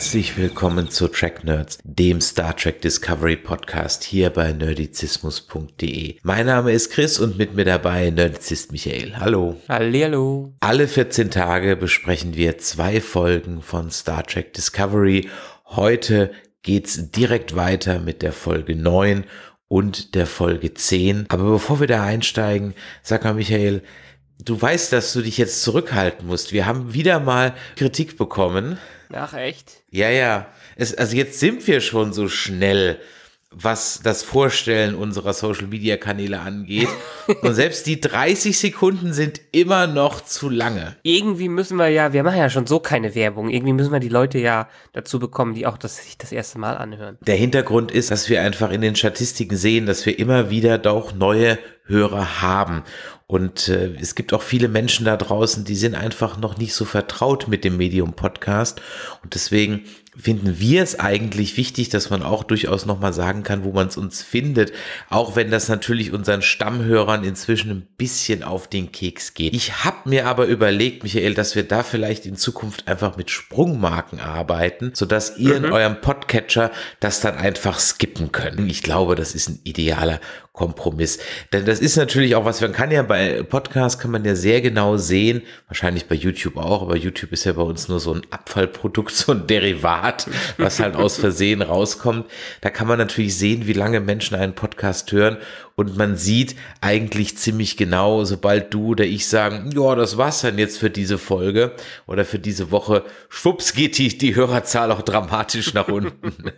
Herzlich willkommen zu Track Nerds, dem Star Trek Discovery Podcast hier bei nerdizismus.de. Mein Name ist Chris und mit mir dabei Nerdizist Michael. Hallo. Hallo. Alle 14 Tage besprechen wir zwei Folgen von Star Trek Discovery. Heute geht's direkt weiter mit der Folge 9 und der Folge 10. Aber bevor wir da einsteigen, sag mal Michael, du weißt, dass du dich jetzt zurückhalten musst. Wir haben wieder mal Kritik bekommen. Ach, echt? Ja, ja. Es, also jetzt sind wir schon so schnell, was das Vorstellen unserer Social Media Kanäle angeht. Und selbst die 30 Sekunden sind immer noch zu lange. Irgendwie müssen wir ja, wir machen ja schon so keine Werbung. Irgendwie müssen wir die Leute ja dazu bekommen, die auch das, sich das erste Mal anhören. Der Hintergrund ist, dass wir einfach in den Statistiken sehen, dass wir immer wieder doch neue Hörer haben. Und äh, es gibt auch viele Menschen da draußen, die sind einfach noch nicht so vertraut mit dem Medium Podcast. Und deswegen finden wir es eigentlich wichtig, dass man auch durchaus nochmal sagen kann, wo man es uns findet, auch wenn das natürlich unseren Stammhörern inzwischen ein bisschen auf den Keks geht. Ich habe mir aber überlegt, Michael, dass wir da vielleicht in Zukunft einfach mit Sprungmarken arbeiten, sodass ihr mhm. in eurem Podcatcher das dann einfach skippen könnt. Ich glaube, das ist ein idealer Kompromiss. Denn das ist natürlich auch was, man kann ja bei Podcasts kann man ja sehr genau sehen, wahrscheinlich bei YouTube auch, aber YouTube ist ja bei uns nur so ein Abfallprodukt, so ein Derivat hat, was halt aus Versehen rauskommt. Da kann man natürlich sehen, wie lange Menschen einen Podcast hören und man sieht eigentlich ziemlich genau, sobald du oder ich sagen, ja, das war's dann jetzt für diese Folge oder für diese Woche, schwupps geht die, die Hörerzahl auch dramatisch nach unten.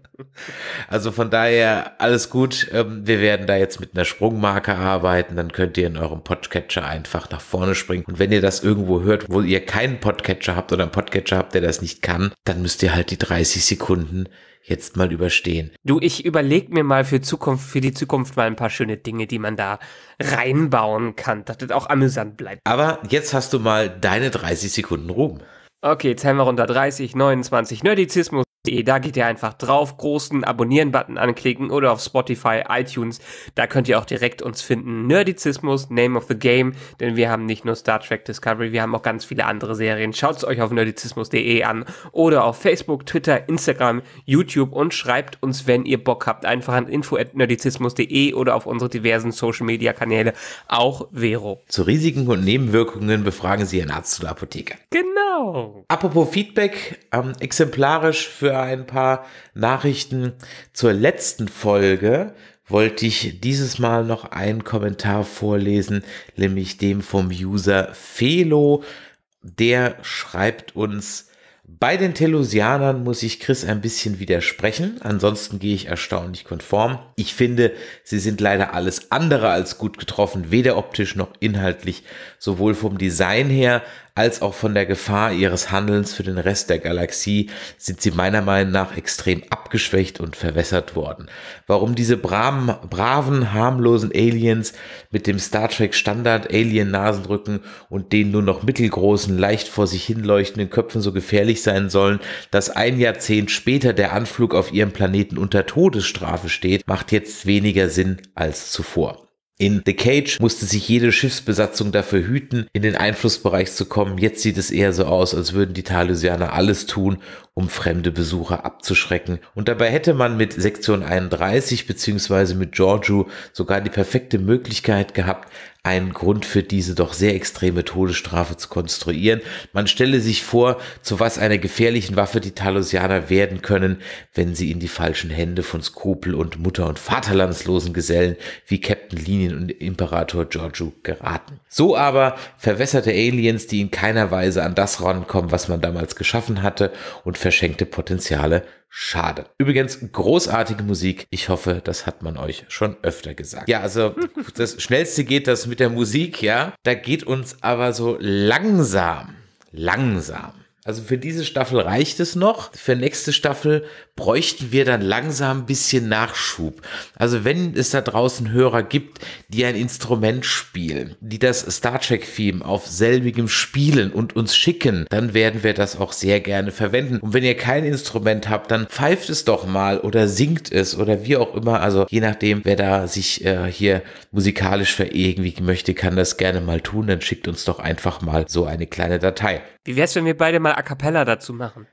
also von daher alles gut. Ähm, wir werden da jetzt mit einer Sprungmarke arbeiten. Dann könnt ihr in eurem Podcatcher einfach nach vorne springen. Und wenn ihr das irgendwo hört, wo ihr keinen Podcatcher habt oder einen Podcatcher habt, der das nicht kann, dann müsst ihr halt die 30 Sekunden jetzt mal überstehen. Du, ich überleg mir mal für Zukunft, für die Zukunft mal ein paar schöne Dinge, die man da reinbauen kann, dass das auch amüsant bleibt. Aber jetzt hast du mal deine 30 Sekunden Ruhm. Okay, jetzt haben wir runter 30, 29, Nerdizismus podcast.de. Da geht ihr einfach drauf, großen Abonnieren-Button anklicken oder auf Spotify, iTunes. Da könnt ihr auch direkt uns finden. Nerdizismus, Name of the Game, denn wir haben nicht nur Star Trek Discovery, wir haben auch ganz viele andere Serien. Schaut es euch auf nerdizismus.de an oder auf Facebook, Twitter, Instagram, YouTube und schreibt uns, wenn ihr Bock habt, einfach an info.nerdizismus.de oder auf unsere diversen Social-Media-Kanäle, auch Vero. Zu Risiken und Nebenwirkungen befragen Sie Ihren Arzt oder Apotheker. Genau. Apropos Feedback, ähm, exemplarisch für sogar ein paar Nachrichten zur letzten Folge, wollte ich dieses Mal noch einen Kommentar vorlesen, nämlich dem vom User Felo. Der schreibt uns, bei den Telusianern muss ich Chris ein bisschen widersprechen, ansonsten gehe ich erstaunlich konform. Ich finde, sie sind leider alles andere als gut getroffen, weder optisch noch inhaltlich, sowohl vom Design her als auch von der Gefahr ihres Handelns für den Rest der Galaxie sind sie meiner Meinung nach extrem abgeschwächt und verwässert worden. Warum diese braven, braven harmlosen Aliens mit dem Star Trek Standard Alien Nasenrücken und den nur noch mittelgroßen, leicht vor sich hinleuchtenden Köpfen so gefährlich sein sollen, dass ein Jahrzehnt später der Anflug auf ihrem Planeten unter Todesstrafe steht, macht jetzt weniger Sinn als zuvor. In The Cage musste sich jede Schiffsbesatzung dafür hüten, in den Einflussbereich zu kommen. Jetzt sieht es eher so aus, als würden die Talusianer alles tun, um fremde Besucher abzuschrecken. Und dabei hätte man mit Sektion 31 bzw. mit Giorgio sogar die perfekte Möglichkeit gehabt, einen Grund für diese doch sehr extreme Todesstrafe zu konstruieren. Man stelle sich vor, zu was einer gefährlichen Waffe die Talosianer werden können, wenn sie in die falschen Hände von Skrupel und Mutter- und Vaterlandslosen Gesellen wie Captain Linien und Imperator Giorgio geraten. So aber verwässerte Aliens, die in keiner Weise an das rankommen, was man damals geschaffen hatte und verschenkte Potenziale Schade. Übrigens, großartige Musik. Ich hoffe, das hat man euch schon öfter gesagt. Ja, also das Schnellste geht das mit der Musik, ja. Da geht uns aber so langsam, langsam. Also für diese Staffel reicht es noch. Für nächste Staffel bräuchten wir dann langsam ein bisschen Nachschub. Also wenn es da draußen Hörer gibt, die ein Instrument spielen, die das Star Trek-Theme auf selbigem spielen und uns schicken, dann werden wir das auch sehr gerne verwenden. Und wenn ihr kein Instrument habt, dann pfeift es doch mal oder singt es oder wie auch immer. Also je nachdem, wer da sich äh, hier musikalisch verewigen möchte, kann das gerne mal tun. Dann schickt uns doch einfach mal so eine kleine Datei. Wie wär's, wenn wir beide mal A Cappella dazu machen?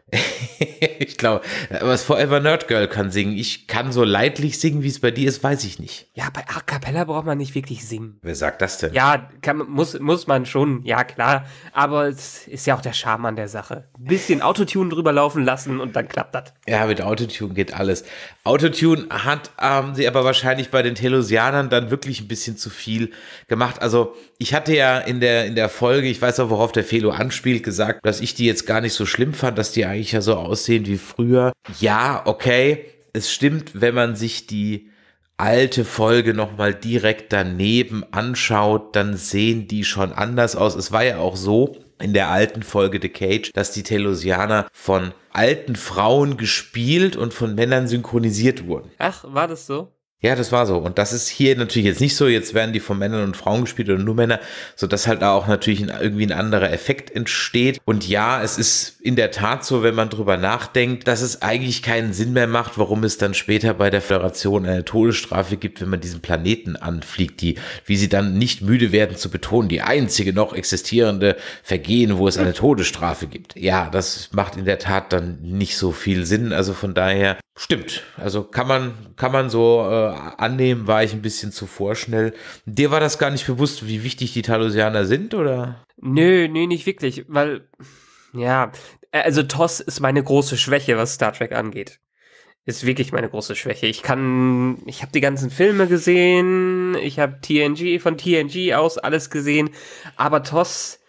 ich glaube, was vor Forever Nerd Girl kann singen. Ich kann so leidlich singen, wie es bei dir ist, weiß ich nicht. Ja, bei A Cappella braucht man nicht wirklich singen. Wer sagt das denn? Ja, kann, muss, muss man schon, ja klar. Aber es ist ja auch der Charme an der Sache. Ein bisschen Autotune drüber laufen lassen und dann klappt das. Ja, mit Autotune geht alles. Autotune hat ähm, sie aber wahrscheinlich bei den Telosianern dann wirklich ein bisschen zu viel gemacht. Also ich hatte ja in der, in der Folge, ich weiß auch, worauf der Felo anspielt, gesagt, dass ich die jetzt gar nicht so schlimm fand, dass die eigentlich ja so aussehen wie früher. Ja, okay, es stimmt, wenn man sich die alte Folge nochmal direkt daneben anschaut, dann sehen die schon anders aus. Es war ja auch so in der alten Folge The Cage, dass die Telosianer von alten Frauen gespielt und von Männern synchronisiert wurden. Ach, war das so? Ja, das war so. Und das ist hier natürlich jetzt nicht so. Jetzt werden die von Männern und Frauen gespielt oder nur Männer, sodass halt auch natürlich irgendwie ein anderer Effekt entsteht. Und ja, es ist in der Tat so, wenn man drüber nachdenkt, dass es eigentlich keinen Sinn mehr macht, warum es dann später bei der Föderation eine Todesstrafe gibt, wenn man diesen Planeten anfliegt, die, wie sie dann nicht müde werden zu betonen, die einzige noch existierende Vergehen, wo es eine Todesstrafe gibt. Ja, das macht in der Tat dann nicht so viel Sinn. Also von daher stimmt. Also kann man, kann man so äh, annehmen war ich ein bisschen zu vorschnell. Dir war das gar nicht bewusst, wie wichtig die Talosianer sind, oder? Nö, nö, nicht wirklich, weil, ja, also Toss ist meine große Schwäche, was Star Trek angeht. Ist wirklich meine große Schwäche. Ich kann, ich habe die ganzen Filme gesehen, ich habe TNG, von TNG aus alles gesehen, aber TOS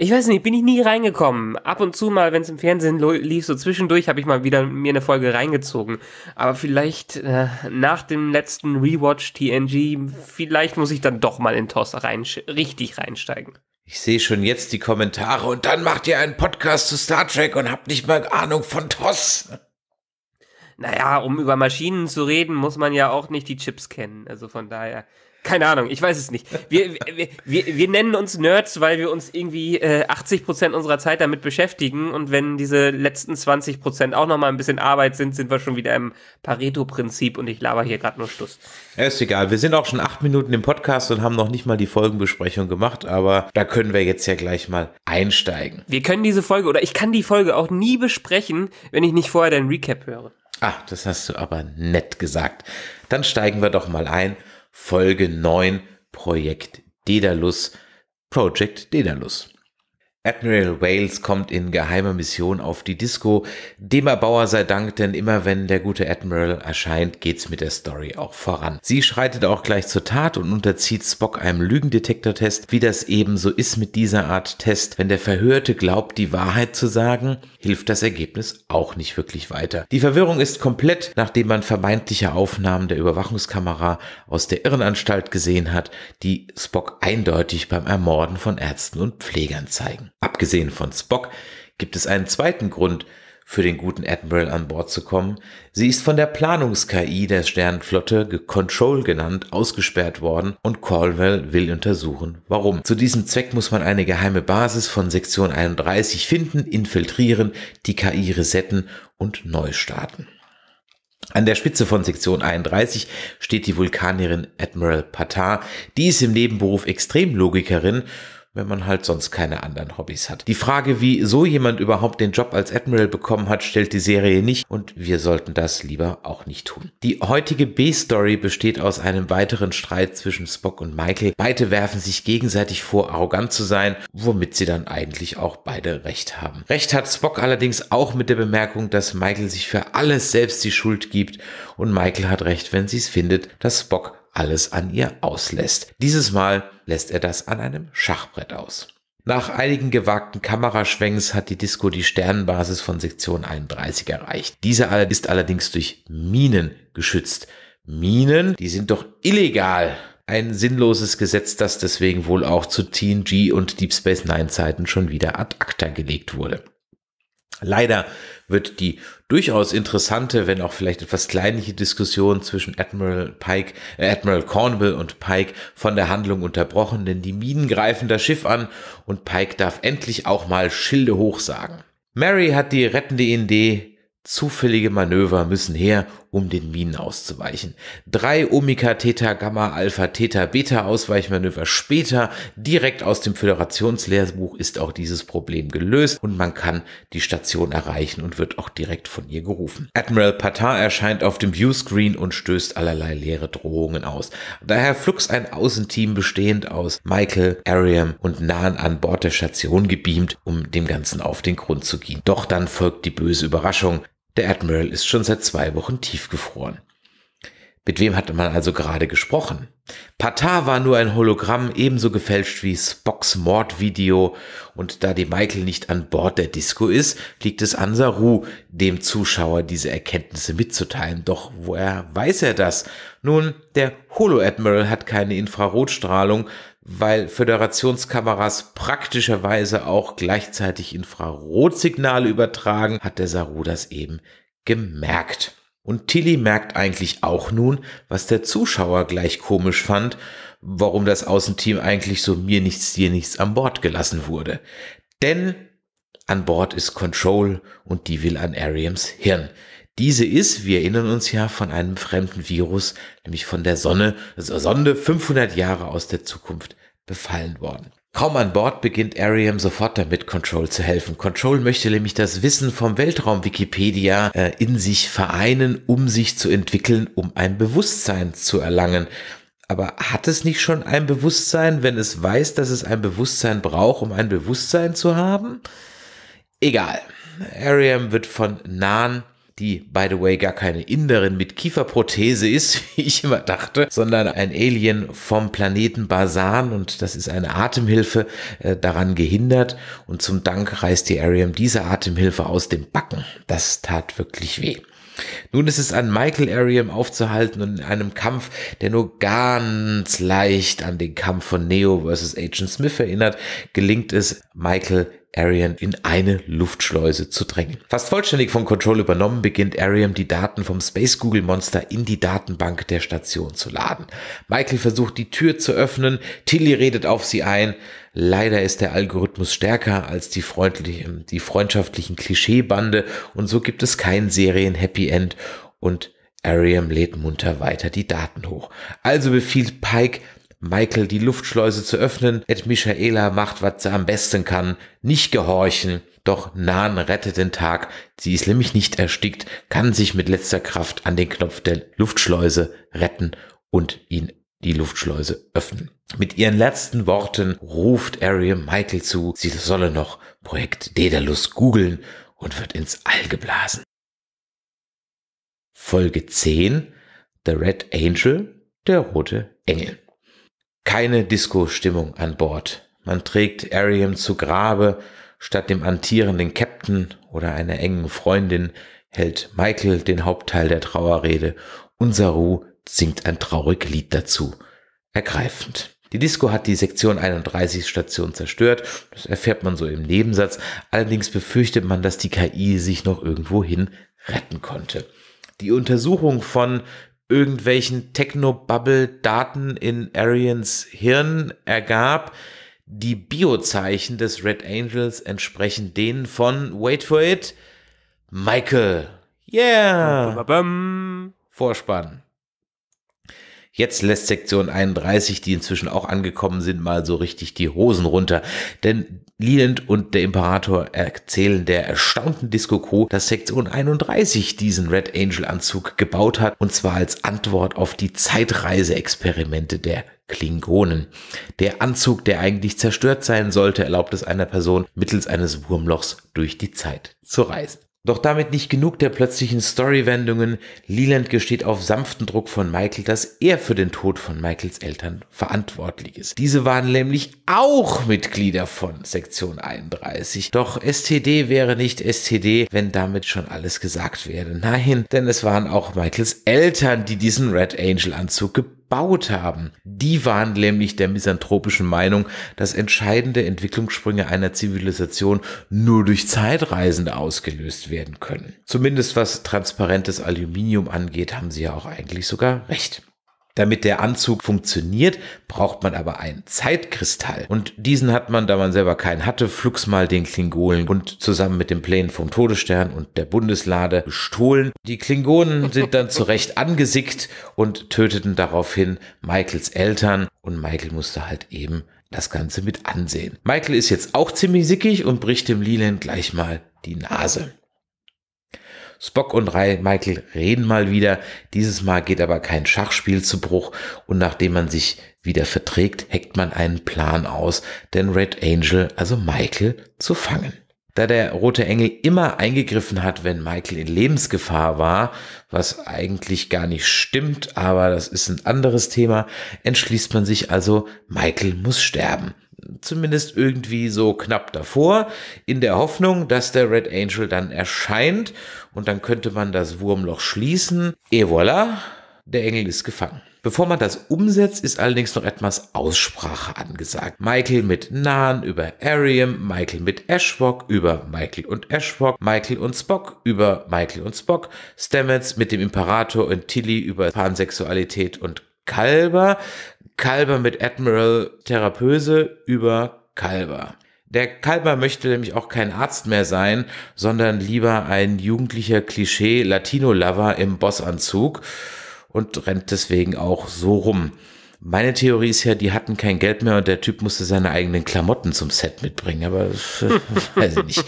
ich weiß nicht, bin ich nie reingekommen. Ab und zu mal, wenn es im Fernsehen lief, so zwischendurch habe ich mal wieder mir eine Folge reingezogen. Aber vielleicht äh, nach dem letzten Rewatch TNG, vielleicht muss ich dann doch mal in TOS rein, richtig reinsteigen. Ich sehe schon jetzt die Kommentare und dann macht ihr einen Podcast zu Star Trek und habt nicht mal Ahnung von TOS. Naja, um über Maschinen zu reden, muss man ja auch nicht die Chips kennen. Also von daher. Keine Ahnung, ich weiß es nicht. Wir, wir, wir, wir nennen uns Nerds, weil wir uns irgendwie äh, 80 Prozent unserer Zeit damit beschäftigen und wenn diese letzten 20 Prozent auch nochmal ein bisschen Arbeit sind, sind wir schon wieder im Pareto-Prinzip und ich laber hier gerade nur Stuss. Ja, ist egal. Wir sind auch schon acht Minuten im Podcast und haben noch nicht mal die Folgenbesprechung gemacht, aber da können wir jetzt ja gleich mal einsteigen. Wir können diese Folge oder ich kann die Folge auch nie besprechen, wenn ich nicht vorher dein Recap höre. Ah, das hast du aber nett gesagt. Dann steigen wir doch mal ein Folge 9 Projekt Dedalus, Project Dedalus. Admiral Wales kommt in geheimer Mission auf die Disco. Dema Bauer sei Dank, denn immer wenn der gute Admiral erscheint, geht's mit der Story auch voran. Sie schreitet auch gleich zur Tat und unterzieht Spock einem Lügendetektortest, wie das eben so ist mit dieser Art Test. Wenn der Verhörte glaubt, die Wahrheit zu sagen, hilft das Ergebnis auch nicht wirklich weiter. Die Verwirrung ist komplett, nachdem man vermeintliche Aufnahmen der Überwachungskamera aus der Irrenanstalt gesehen hat, die Spock eindeutig beim Ermorden von Ärzten und Pflegern zeigen. Abgesehen von Spock gibt es einen zweiten Grund, für den guten Admiral an Bord zu kommen. Sie ist von der Planungs-KI der Sternenflotte, Control genannt, ausgesperrt worden und Caldwell will untersuchen, warum. Zu diesem Zweck muss man eine geheime Basis von Sektion 31 finden, infiltrieren, die KI resetten und neu starten. An der Spitze von Sektion 31 steht die Vulkanierin Admiral Patar. Die ist im Nebenberuf Extremlogikerin wenn man halt sonst keine anderen Hobbys hat. Die Frage, wie so jemand überhaupt den Job als Admiral bekommen hat, stellt die Serie nicht und wir sollten das lieber auch nicht tun. Die heutige B-Story besteht aus einem weiteren Streit zwischen Spock und Michael. Beide werfen sich gegenseitig vor, arrogant zu sein, womit sie dann eigentlich auch beide recht haben. Recht hat Spock allerdings auch mit der Bemerkung, dass Michael sich für alles selbst die Schuld gibt und Michael hat recht, wenn sie es findet, dass Spock alles an ihr auslässt. Dieses Mal lässt er das an einem Schachbrett aus. Nach einigen gewagten Kameraschwenks hat die Disco die Sternenbasis von Sektion 31 erreicht. Diese ist allerdings durch Minen geschützt. Minen, die sind doch illegal. Ein sinnloses Gesetz, das deswegen wohl auch zu TNG und Deep Space Nine Zeiten schon wieder ad acta gelegt wurde. Leider wird die durchaus interessante, wenn auch vielleicht etwas kleinliche Diskussion zwischen Admiral Pike, äh Admiral Cornwall und Pike von der Handlung unterbrochen, denn die Minen greifen das Schiff an und Pike darf endlich auch mal Schilde hoch sagen. Mary hat die rettende Idee, Zufällige Manöver müssen her, um den Minen auszuweichen. Drei Omega Theta Gamma Alpha Theta Beta Ausweichmanöver später, direkt aus dem Föderationslehrbuch, ist auch dieses Problem gelöst und man kann die Station erreichen und wird auch direkt von ihr gerufen. Admiral Patar erscheint auf dem Viewscreen und stößt allerlei leere Drohungen aus. Daher flugs ein Außenteam bestehend aus Michael, Ariam und Nahen an Bord der Station gebeamt, um dem Ganzen auf den Grund zu gehen. Doch dann folgt die böse Überraschung. Der Admiral ist schon seit zwei Wochen tiefgefroren. Mit wem hatte man also gerade gesprochen? Pata war nur ein Hologramm, ebenso gefälscht wie Spocks Mordvideo, und da die Michael nicht an Bord der Disco ist, liegt es an Saru, dem Zuschauer diese Erkenntnisse mitzuteilen. Doch woher weiß er das? Nun, der Holo-Admiral hat keine Infrarotstrahlung, weil Föderationskameras praktischerweise auch gleichzeitig Infrarotsignale übertragen, hat der Saru das eben gemerkt. Und Tilly merkt eigentlich auch nun, was der Zuschauer gleich komisch fand, warum das Außenteam eigentlich so mir nichts, dir nichts an Bord gelassen wurde. Denn an Bord ist Control und die will an Ariams Hirn. Diese ist, wir erinnern uns ja, von einem fremden Virus, nämlich von der Sonne, also Sonde 500 Jahre aus der Zukunft befallen worden. Kaum an Bord beginnt Ariam sofort damit, Control zu helfen. Control möchte nämlich das Wissen vom Weltraum Wikipedia äh, in sich vereinen, um sich zu entwickeln, um ein Bewusstsein zu erlangen. Aber hat es nicht schon ein Bewusstsein, wenn es weiß, dass es ein Bewusstsein braucht, um ein Bewusstsein zu haben? Egal. Ariam wird von nahen die, by the way, gar keine Inderin mit Kieferprothese ist, wie ich immer dachte, sondern ein Alien vom Planeten Basan und das ist eine Atemhilfe äh, daran gehindert und zum Dank reißt die Ariam diese Atemhilfe aus dem Backen. Das tat wirklich weh. Nun ist es an Michael Ariam aufzuhalten und in einem Kampf, der nur ganz leicht an den Kampf von Neo vs. Agent Smith erinnert, gelingt es Michael Arian in eine Luftschleuse zu drängen. Fast vollständig von Control übernommen, beginnt Ariam die Daten vom Space Google Monster in die Datenbank der Station zu laden. Michael versucht die Tür zu öffnen, Tilly redet auf sie ein. Leider ist der Algorithmus stärker als die, freundlichen, die freundschaftlichen Klischeebande und so gibt es kein Serien-Happy End und Ariam lädt munter weiter die Daten hoch. Also befiehlt Pike, Michael die Luftschleuse zu öffnen, Ed Michaela macht, was sie am besten kann, nicht gehorchen, doch Nan rettet den Tag, sie ist nämlich nicht erstickt, kann sich mit letzter Kraft an den Knopf der Luftschleuse retten und ihn die Luftschleuse öffnen. Mit ihren letzten Worten ruft Ariel Michael zu, sie solle noch Projekt Dedalus googeln und wird ins All geblasen. Folge 10 The Red Angel, der rote Engel. Keine Disco-Stimmung an Bord. Man trägt Ariam zu Grabe, statt dem antierenden Captain oder einer engen Freundin hält Michael den Hauptteil der Trauerrede Unser Saru singt ein trauriges Lied dazu. Ergreifend. Die Disco hat die Sektion 31 Station zerstört, das erfährt man so im Nebensatz, allerdings befürchtet man, dass die KI sich noch irgendwohin retten konnte. Die Untersuchung von irgendwelchen Technobubble-Daten in Arians Hirn ergab, die Biozeichen des Red Angels entsprechen denen von, wait for it, Michael. Yeah! Bum, bum, bum, Vorspann. Jetzt lässt Sektion 31, die inzwischen auch angekommen sind, mal so richtig die Hosen runter. Denn Leland und der Imperator erzählen der erstaunten Disco-Crew, dass Sektion 31 diesen Red Angel-Anzug gebaut hat, und zwar als Antwort auf die Zeitreiseexperimente der Klingonen. Der Anzug, der eigentlich zerstört sein sollte, erlaubt es einer Person, mittels eines Wurmlochs durch die Zeit zu reisen. Doch damit nicht genug der plötzlichen Storywendungen. Leland gesteht auf sanften Druck von Michael, dass er für den Tod von Michaels Eltern verantwortlich ist. Diese waren nämlich auch Mitglieder von Sektion 31. Doch STD wäre nicht STD, wenn damit schon alles gesagt wäre. Nein, denn es waren auch Michaels Eltern, die diesen Red Angel Anzug gebildet gebaut haben. Die waren nämlich der misanthropischen Meinung, dass entscheidende Entwicklungssprünge einer Zivilisation nur durch Zeitreisende ausgelöst werden können. Zumindest was transparentes Aluminium angeht, haben sie ja auch eigentlich sogar recht. Damit der Anzug funktioniert, braucht man aber einen Zeitkristall. Und diesen hat man, da man selber keinen hatte, flugs mal den Klingonen und zusammen mit den Plänen vom Todesstern und der Bundeslade gestohlen. Die Klingonen sind dann zurecht angesickt und töteten daraufhin Michaels Eltern und Michael musste halt eben das Ganze mit ansehen. Michael ist jetzt auch ziemlich sickig und bricht dem Leland gleich mal die Nase. Spock und Rai Michael reden mal wieder. Dieses Mal geht aber kein Schachspiel zu Bruch und nachdem man sich wieder verträgt, heckt man einen Plan aus, den Red Angel, also Michael, zu fangen. Da der rote Engel immer eingegriffen hat, wenn Michael in Lebensgefahr war, was eigentlich gar nicht stimmt, aber das ist ein anderes Thema, entschließt man sich also, Michael muss sterben zumindest irgendwie so knapp davor, in der Hoffnung, dass der Red Angel dann erscheint und dann könnte man das Wurmloch schließen. Et voilà, der Engel ist gefangen. Bevor man das umsetzt, ist allerdings noch etwas Aussprache angesagt. Michael mit Nan über Ariam, Michael mit Ashwok über Michael und Ashwok, Michael und Spock über Michael und Spock, Stamets mit dem Imperator und Tilly über Pansexualität und Kalber, Kalber mit Admiral Therapöse über Kalber. Der Kalber möchte nämlich auch kein Arzt mehr sein, sondern lieber ein jugendlicher Klischee-Latino-Lover im Bossanzug und rennt deswegen auch so rum. Meine Theorie ist ja, die hatten kein Geld mehr und der Typ musste seine eigenen Klamotten zum Set mitbringen, aber äh, weiß ich nicht.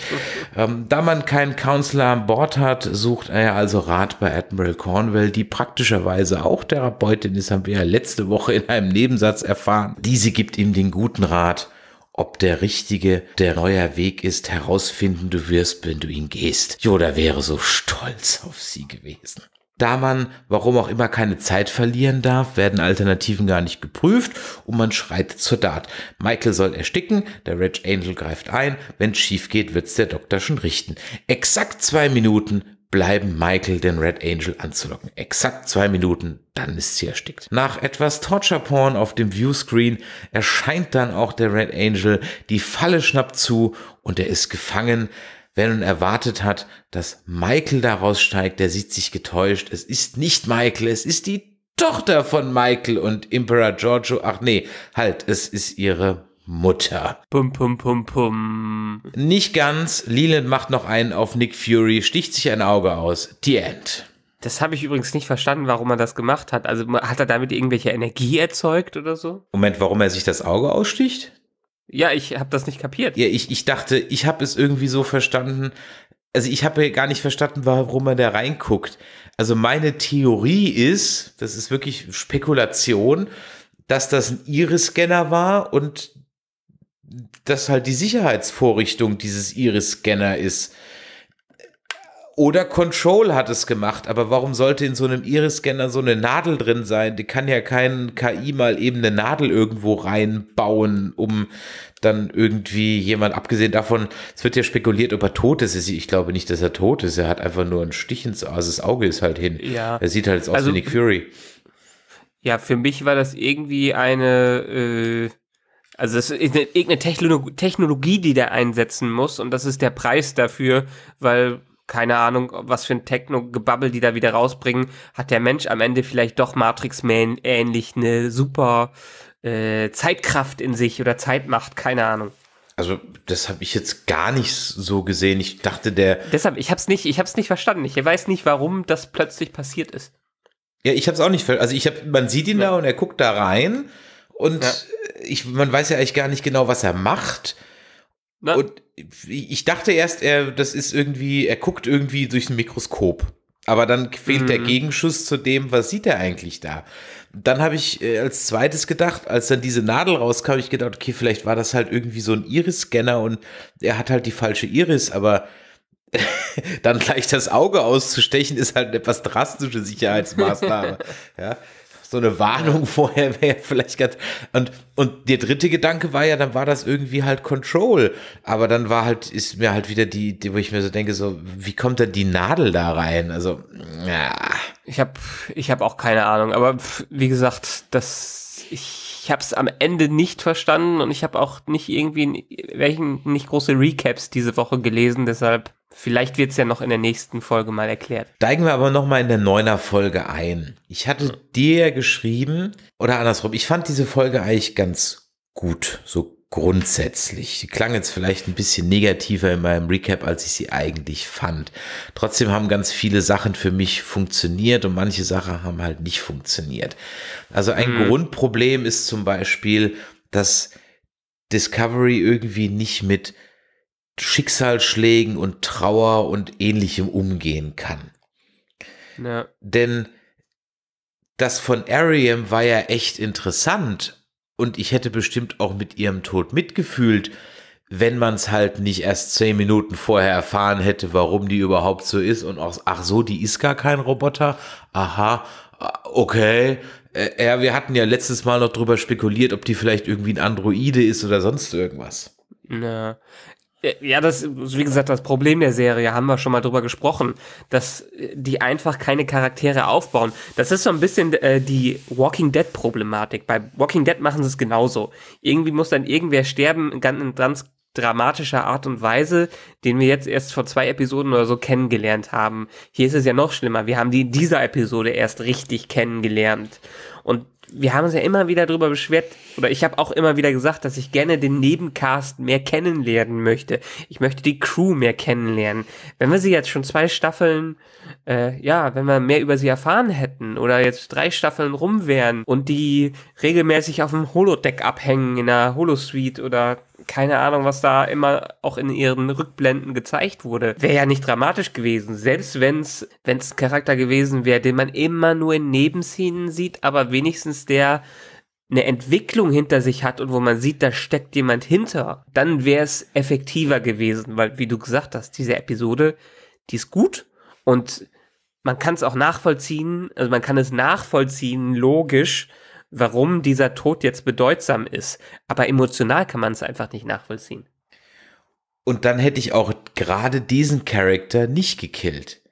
Ähm, da man keinen Counselor an Bord hat, sucht er also Rat bei Admiral Cornwell, die praktischerweise auch Therapeutin ist, haben wir ja letzte Woche in einem Nebensatz erfahren. Diese gibt ihm den guten Rat ob der richtige, der neuer Weg ist, herausfinden du wirst, wenn du ihn gehst. Yoda wäre so stolz auf sie gewesen. Da man, warum auch immer, keine Zeit verlieren darf, werden Alternativen gar nicht geprüft und man schreit zur Dart. Michael soll ersticken, der Reg Angel greift ein, wenn schief geht, wird's der Doktor schon richten. Exakt zwei Minuten bleiben, Michael den Red Angel anzulocken. Exakt zwei Minuten, dann ist sie erstickt. Nach etwas Torture Porn auf dem Viewscreen erscheint dann auch der Red Angel, die Falle schnappt zu und er ist gefangen. Wer nun erwartet hat, dass Michael daraus steigt, der sieht sich getäuscht. Es ist nicht Michael, es ist die Tochter von Michael und Emperor Giorgio. Ach nee, halt, es ist ihre Mutter. Pum, pum, pum, pum. Nicht ganz. Leland macht noch einen auf Nick Fury, sticht sich ein Auge aus. The End. Das habe ich übrigens nicht verstanden, warum er das gemacht hat. Also hat er damit irgendwelche Energie erzeugt oder so? Moment, warum er sich das Auge aussticht? Ja, ich habe das nicht kapiert. Ja, ich, ich dachte, ich habe es irgendwie so verstanden. Also ich habe gar nicht verstanden, warum er da reinguckt. Also meine Theorie ist, das ist wirklich Spekulation, dass das ein Iris-Scanner war und das halt die Sicherheitsvorrichtung dieses Iris-Scanner ist. Oder Control hat es gemacht, aber warum sollte in so einem Iris-Scanner so eine Nadel drin sein? Die kann ja kein KI mal eben eine Nadel irgendwo reinbauen, um dann irgendwie jemand, abgesehen davon, es wird ja spekuliert, ob er tot ist. Ich glaube nicht, dass er tot ist. Er hat einfach nur einen Stich ins also das Auge ist halt hin. Ja. Er sieht halt aus also, wie Nick Fury. Ja, für mich war das irgendwie eine. Äh also es ist irgendeine Technologie, die der einsetzen muss und das ist der Preis dafür, weil keine Ahnung, was für ein Techno-Gebabbel die da wieder rausbringen, hat der Mensch am Ende vielleicht doch matrix ähnlich eine super äh, Zeitkraft in sich oder Zeitmacht, keine Ahnung. Also das habe ich jetzt gar nicht so gesehen. Ich dachte der. Deshalb, ich habe es nicht, nicht verstanden. Ich weiß nicht, warum das plötzlich passiert ist. Ja, ich habe es auch nicht verstanden. Also ich habe, man sieht ihn ja. da und er guckt da rein und ja. ich, man weiß ja eigentlich gar nicht genau, was er macht. Na? Und ich dachte erst, er, das ist irgendwie, er guckt irgendwie durch ein Mikroskop. Aber dann fehlt mhm. der Gegenschuss zu dem, was sieht er eigentlich da? Dann habe ich äh, als zweites gedacht, als dann diese Nadel rauskam, habe ich gedacht, okay, vielleicht war das halt irgendwie so ein Iris-Scanner und er hat halt die falsche Iris, aber dann gleich das Auge auszustechen, ist halt eine etwas drastische Sicherheitsmaßnahme. ja so eine Warnung vorher wäre vielleicht ganz. Und, und der dritte Gedanke war ja, dann war das irgendwie halt Control. Aber dann war halt, ist mir halt wieder die, die wo ich mir so denke, so, wie kommt denn die Nadel da rein? Also, ja. Ich habe ich hab auch keine Ahnung. Aber wie gesagt, das, ich habe es am Ende nicht verstanden und ich habe auch nicht irgendwie welchen, nicht große Recaps diese Woche gelesen. Deshalb Vielleicht wird es ja noch in der nächsten Folge mal erklärt. Steigen wir aber nochmal in der neuner Folge ein. Ich hatte mhm. dir geschrieben, oder andersrum, ich fand diese Folge eigentlich ganz gut, so grundsätzlich. Die klang jetzt vielleicht ein bisschen negativer in meinem Recap, als ich sie eigentlich fand. Trotzdem haben ganz viele Sachen für mich funktioniert und manche Sachen haben halt nicht funktioniert. Also ein mhm. Grundproblem ist zum Beispiel, dass Discovery irgendwie nicht mit Schicksalsschlägen und Trauer und ähnlichem umgehen kann. Ja. Denn das von Ariam war ja echt interessant und ich hätte bestimmt auch mit ihrem Tod mitgefühlt, wenn man es halt nicht erst zehn Minuten vorher erfahren hätte, warum die überhaupt so ist und auch, ach so, die ist gar kein Roboter, aha, okay. Äh, ja, wir hatten ja letztes Mal noch drüber spekuliert, ob die vielleicht irgendwie ein Androide ist oder sonst irgendwas. Na, äh, ja, das, wie gesagt, das Problem der Serie, haben wir schon mal drüber gesprochen, dass äh, die einfach keine Charaktere aufbauen. Das ist so ein bisschen äh, die Walking Dead Problematik. Bei Walking Dead machen sie es genauso. Irgendwie muss dann irgendwer sterben, in ganz, in ganz dramatischer Art und Weise, den wir jetzt erst vor zwei Episoden oder so kennengelernt haben. Hier ist es ja noch schlimmer. Wir haben die in dieser Episode erst richtig kennengelernt. Und wir haben uns ja immer wieder darüber beschwert, oder ich habe auch immer wieder gesagt, dass ich gerne den Nebencast mehr kennenlernen möchte. Ich möchte die Crew mehr kennenlernen. Wenn wir sie jetzt schon zwei Staffeln, äh, ja, wenn wir mehr über sie erfahren hätten oder jetzt drei Staffeln rum wären und die regelmäßig auf dem Holodeck abhängen in einer Holosuite oder keine Ahnung, was da immer auch in ihren Rückblenden gezeigt wurde, wäre ja nicht dramatisch gewesen. Selbst wenn es ein Charakter gewesen wäre, den man immer nur in Nebenszenen sieht, aber wenigstens der eine Entwicklung hinter sich hat und wo man sieht, da steckt jemand hinter, dann wäre es effektiver gewesen, weil, wie du gesagt hast, diese Episode, die ist gut und man kann es auch nachvollziehen, also man kann es nachvollziehen, logisch, warum dieser Tod jetzt bedeutsam ist. Aber emotional kann man es einfach nicht nachvollziehen. Und dann hätte ich auch gerade diesen Charakter nicht gekillt.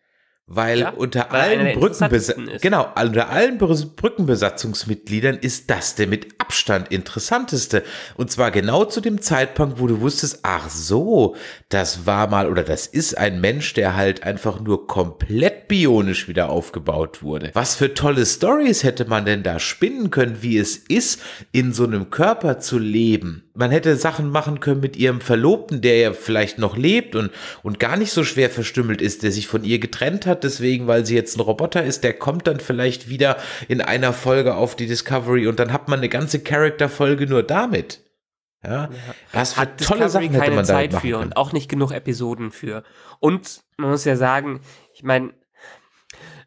Weil ja, unter weil allen Brückenbesatzungen, genau, unter allen Brückenbesatzungsmitgliedern ist das der mit Abstand interessanteste. Und zwar genau zu dem Zeitpunkt, wo du wusstest, ach so, das war mal oder das ist ein Mensch, der halt einfach nur komplett bionisch wieder aufgebaut wurde. Was für tolle Stories hätte man denn da spinnen können, wie es ist, in so einem Körper zu leben man hätte Sachen machen können mit ihrem Verlobten, der ja vielleicht noch lebt und, und gar nicht so schwer verstümmelt ist, der sich von ihr getrennt hat, deswegen, weil sie jetzt ein Roboter ist, der kommt dann vielleicht wieder in einer Folge auf die Discovery und dann hat man eine ganze Charakterfolge nur damit. Ja, was für hat tolle Discovery Sachen hätte man keine Zeit für und auch nicht genug Episoden für. Und man muss ja sagen, ich meine,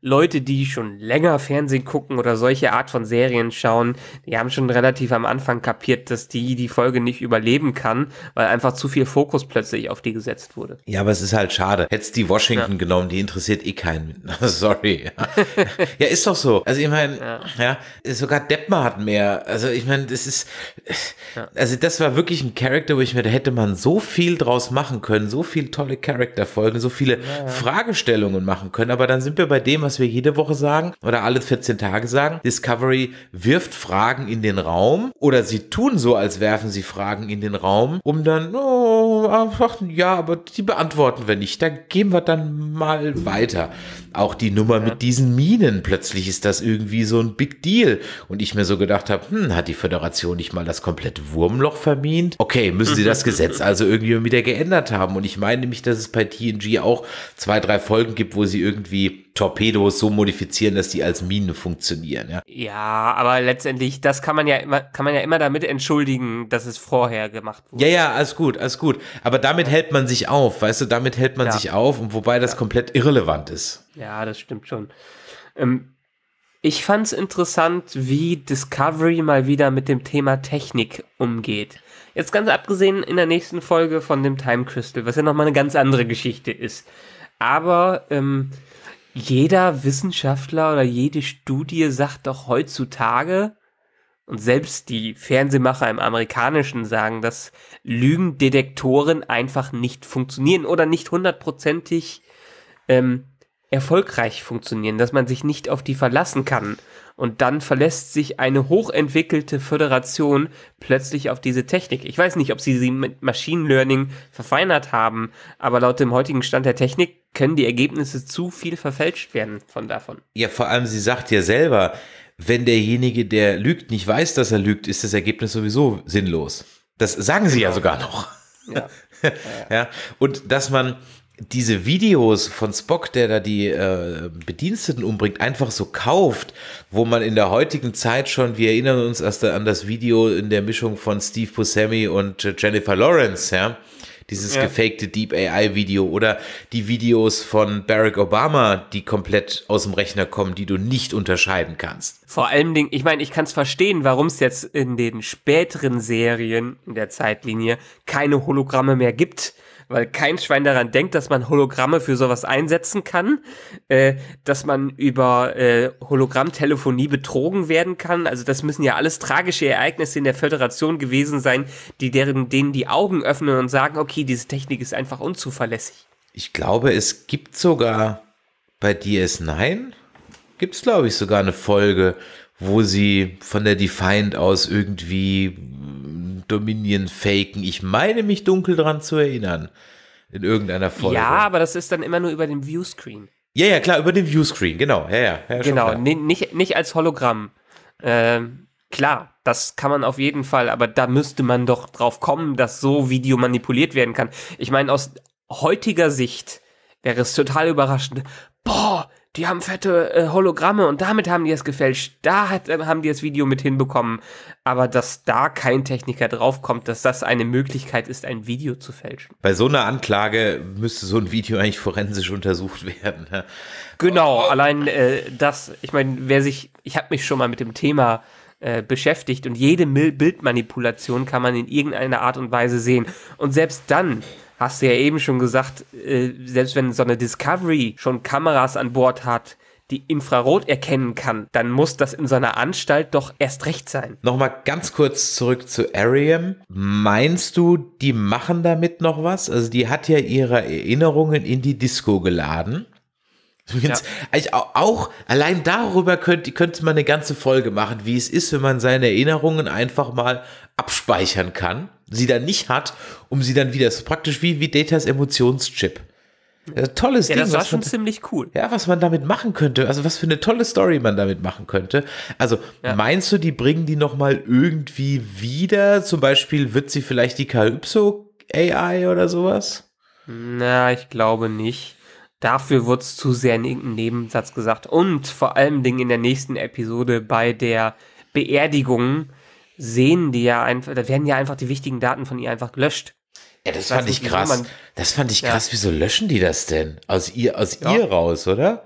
Leute, die schon länger Fernsehen gucken oder solche Art von Serien schauen, die haben schon relativ am Anfang kapiert, dass die die Folge nicht überleben kann, weil einfach zu viel Fokus plötzlich auf die gesetzt wurde. Ja, aber es ist halt schade. Hättest die Washington ja. genommen, die interessiert eh keinen. Sorry. Ja. ist doch so. Also ich meine, ja. ja. sogar Deppmar hat mehr. Also ich meine, das ist, also das war wirklich ein Charakter, wo ich mir, da hätte man so viel draus machen können, so viele tolle Charakterfolgen, so viele Fragestellungen machen können, aber dann sind wir bei dem, was was wir jede Woche sagen oder alle 14 Tage sagen. Discovery wirft Fragen in den Raum oder sie tun so, als werfen sie Fragen in den Raum, um dann, oh, ach, ja, aber die beantworten wir nicht. Da gehen wir dann mal weiter. Auch die Nummer ja. mit diesen Minen, plötzlich ist das irgendwie so ein Big Deal. Und ich mir so gedacht habe, hm, hat die Föderation nicht mal das komplette Wurmloch vermint? Okay, müssen sie das Gesetz also irgendwie wieder geändert haben. Und ich meine nämlich, dass es bei TNG auch zwei, drei Folgen gibt, wo sie irgendwie Torpedos so modifizieren, dass die als Minen funktionieren. Ja, ja aber letztendlich, das kann man ja immer, kann man ja immer damit entschuldigen, dass es vorher gemacht wurde. Ja, ja, alles gut, alles gut. Aber damit hält man sich auf, weißt du, damit hält man ja. sich auf und wobei das ja. komplett irrelevant ist. Ja, das stimmt schon. Ähm, ich fand es interessant, wie Discovery mal wieder mit dem Thema Technik umgeht. Jetzt ganz abgesehen in der nächsten Folge von dem Time Crystal, was ja nochmal eine ganz andere Geschichte ist. Aber ähm, jeder Wissenschaftler oder jede Studie sagt doch heutzutage, und selbst die Fernsehmacher im amerikanischen sagen, dass Lügendetektoren einfach nicht funktionieren oder nicht hundertprozentig ähm, erfolgreich funktionieren, dass man sich nicht auf die verlassen kann. Und dann verlässt sich eine hochentwickelte Föderation plötzlich auf diese Technik. Ich weiß nicht, ob sie sie mit Machine Learning verfeinert haben, aber laut dem heutigen Stand der Technik können die Ergebnisse zu viel verfälscht werden von davon. Ja, vor allem, sie sagt ja selber, wenn derjenige, der lügt, nicht weiß, dass er lügt, ist das Ergebnis sowieso sinnlos. Das sagen sie ja genau. sogar noch. Ja. ja. Und dass man diese Videos von Spock, der da die äh, Bediensteten umbringt, einfach so kauft, wo man in der heutigen Zeit schon, wir erinnern uns erst an das Video in der Mischung von Steve Buscemi und äh, Jennifer Lawrence, ja, dieses ja. gefakte Deep AI Video oder die Videos von Barack Obama, die komplett aus dem Rechner kommen, die du nicht unterscheiden kannst. Vor allem, Dingen, ich meine, ich kann es verstehen, warum es jetzt in den späteren Serien in der Zeitlinie keine Hologramme mehr gibt weil kein Schwein daran denkt, dass man Hologramme für sowas einsetzen kann, äh, dass man über äh, Hologrammtelefonie betrogen werden kann. Also das müssen ja alles tragische Ereignisse in der Föderation gewesen sein, die deren, denen die Augen öffnen und sagen, okay, diese Technik ist einfach unzuverlässig. Ich glaube, es gibt sogar bei DS9, gibt es glaube ich sogar eine Folge, wo sie von der Defiant aus irgendwie Dominion faken. Ich meine mich dunkel dran zu erinnern. In irgendeiner Folge. Ja, aber das ist dann immer nur über den Viewscreen. Ja, ja, klar, über den Viewscreen, genau. Ja, ja, ja genau, nicht, nicht als Hologramm. Ähm, klar, das kann man auf jeden Fall, aber da müsste man doch drauf kommen, dass so Video manipuliert werden kann. Ich meine, aus heutiger Sicht wäre es total überraschend. Boah, die haben fette äh, Hologramme und damit haben die es gefälscht. Da hat, äh, haben die das Video mit hinbekommen. Aber dass da kein Techniker draufkommt, dass das eine Möglichkeit ist, ein Video zu fälschen. Bei so einer Anklage müsste so ein Video eigentlich forensisch untersucht werden. Ne? Genau, oh. allein äh, das, ich meine, wer sich, ich habe mich schon mal mit dem Thema äh, beschäftigt und jede Bildmanipulation kann man in irgendeiner Art und Weise sehen. Und selbst dann hast du ja eben schon gesagt, äh, selbst wenn so eine Discovery schon Kameras an Bord hat, die Infrarot erkennen kann, dann muss das in so einer Anstalt doch erst recht sein. Nochmal ganz kurz zurück zu Ariam. Meinst du, die machen damit noch was? Also die hat ja ihre Erinnerungen in die Disco geladen. Übrigens, ja. auch, auch, allein darüber könnte, könnte man eine ganze Folge machen, wie es ist, wenn man seine Erinnerungen einfach mal abspeichern kann, sie dann nicht hat, um sie dann wieder, das ist praktisch wie, wie Datas Emotionschip. Tolles ja, Ding. Das war schon man, ziemlich cool. Ja, was man damit machen könnte. Also was für eine tolle Story man damit machen könnte. Also ja. meinst du, die bringen die nochmal irgendwie wieder? Zum Beispiel wird sie vielleicht die Calypso AI oder sowas? Na, ich glaube nicht. Dafür wurde es zu sehr in irgendeinem Nebensatz gesagt. Und vor allem Dingen in der nächsten Episode bei der Beerdigung sehen die ja einfach, da werden ja einfach die wichtigen Daten von ihr einfach gelöscht. Ja, das, das fand ich krass. das fand ich krass. Wieso löschen die das denn? Aus ihr, aus ja. ihr raus, oder?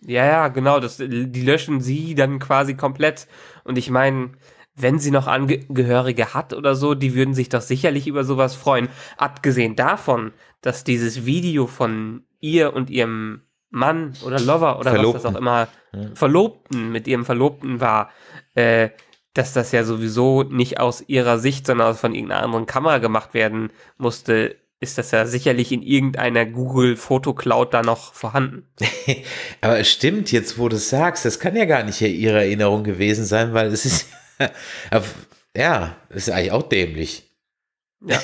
Ja, ja, genau. Das, die löschen sie dann quasi komplett. Und ich meine, wenn sie noch Angehörige hat oder so, die würden sich doch sicherlich über sowas freuen. Abgesehen davon, dass dieses Video von ihr und ihrem Mann oder Lover oder Verlobten. was das auch immer, Verlobten, mit ihrem Verlobten war, äh, dass das ja sowieso nicht aus ihrer Sicht, sondern von irgendeiner anderen Kamera gemacht werden musste, ist das ja sicherlich in irgendeiner Google Foto Cloud da noch vorhanden. Aber es stimmt, jetzt wo du es sagst, das kann ja gar nicht ihre Erinnerung gewesen sein, weil es ist ja, es ist eigentlich auch dämlich. Ja.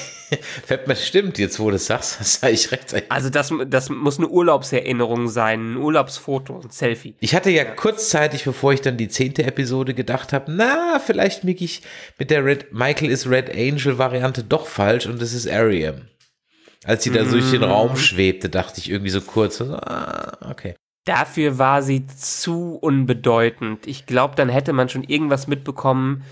stimmt, jetzt wo du es sagst, hast du eigentlich recht. Also das, das muss eine Urlaubserinnerung sein, ein Urlaubsfoto, ein Selfie. Ich hatte ja, ja. kurzzeitig, bevor ich dann die zehnte Episode gedacht habe, na, vielleicht mick ich mit der Red, Michael ist Red Angel Variante doch falsch und es ist Ariam. Als sie da mm. durch den mhm. Raum schwebte, dachte ich irgendwie so kurz, so, ah, okay. Dafür war sie zu unbedeutend. Ich glaube, dann hätte man schon irgendwas mitbekommen,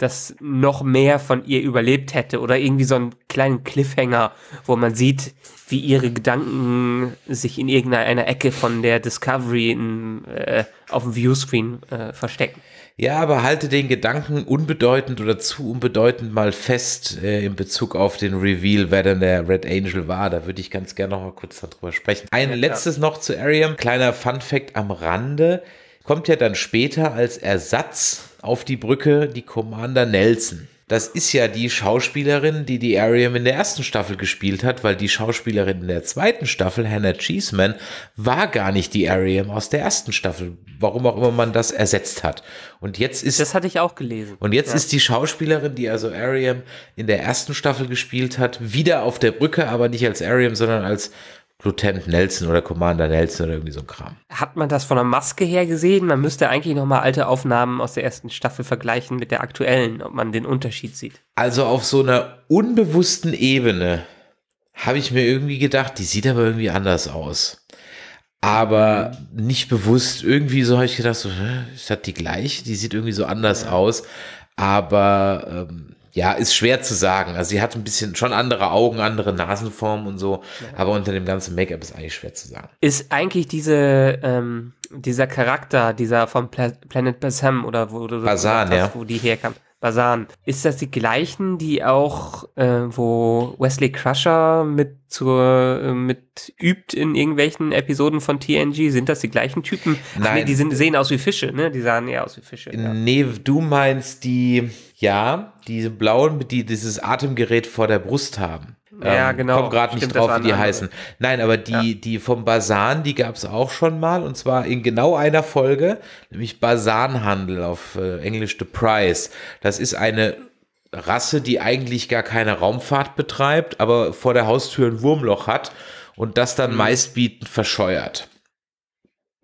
dass noch mehr von ihr überlebt hätte oder irgendwie so einen kleinen Cliffhanger, wo man sieht, wie ihre Gedanken sich in irgendeiner Ecke von der Discovery in, äh, auf dem Viewscreen äh, verstecken. Ja, aber halte den Gedanken unbedeutend oder zu unbedeutend mal fest äh, in Bezug auf den Reveal, wer denn der Red Angel war. Da würde ich ganz gerne noch mal kurz darüber sprechen. Ein ja, letztes noch zu Ariam. Kleiner Fun Fact am Rande. Kommt ja dann später als Ersatz auf die Brücke die Commander Nelson. Das ist ja die Schauspielerin, die die Ariam in der ersten Staffel gespielt hat, weil die Schauspielerin in der zweiten Staffel, Hannah Cheeseman, war gar nicht die Ariam aus der ersten Staffel, warum auch immer man das ersetzt hat. Und jetzt ist. Das hatte ich auch gelesen. Und jetzt ja. ist die Schauspielerin, die also Ariam in der ersten Staffel gespielt hat, wieder auf der Brücke, aber nicht als Ariam, sondern als Lieutenant Nelson oder Commander Nelson oder irgendwie so ein Kram. Hat man das von der Maske her gesehen? Man müsste eigentlich nochmal alte Aufnahmen aus der ersten Staffel vergleichen mit der aktuellen, ob man den Unterschied sieht. Also auf so einer unbewussten Ebene habe ich mir irgendwie gedacht, die sieht aber irgendwie anders aus. Aber nicht bewusst, irgendwie so habe ich gedacht, so, ist das die gleiche? Die sieht irgendwie so anders ja. aus. Aber ähm, ja, ist schwer zu sagen. Also sie hat ein bisschen schon andere Augen, andere Nasenformen und so, ja. aber unter dem ganzen Make-up ist eigentlich schwer zu sagen. Ist eigentlich diese, ähm, dieser Charakter, dieser vom Pla Planet Basam oder wo du Basan, hast, ja. wo die herkam, Basan. Ist das die gleichen, die auch, äh, wo Wesley Crusher mit zur, äh, mit übt in irgendwelchen Episoden von TNG? Sind das die gleichen Typen? Nein. Ach, nee, die sind, sehen aus wie Fische, ne? Die sahen eher aus wie Fische. Ja. Nee, du meinst die, ja, diese blauen, die dieses Atemgerät vor der Brust haben. Ja, ähm, genau. Ich komme gerade nicht drauf, wie die andere. heißen. Nein, aber die, ja. die vom Basan, die gab es auch schon mal und zwar in genau einer Folge, nämlich Basanhandel auf äh, Englisch The Price. Das ist eine Rasse, die eigentlich gar keine Raumfahrt betreibt, aber vor der Haustür ein Wurmloch hat und das dann mhm. meistbietend verscheuert.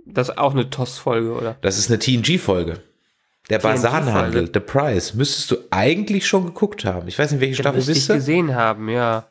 Das ist auch eine TOS-Folge, oder? Das ist eine TNG-Folge. Der Basanhandel, The Price, müsstest du eigentlich schon geguckt haben. Ich weiß nicht, welche Staffel bist du? gesehen haben, ja.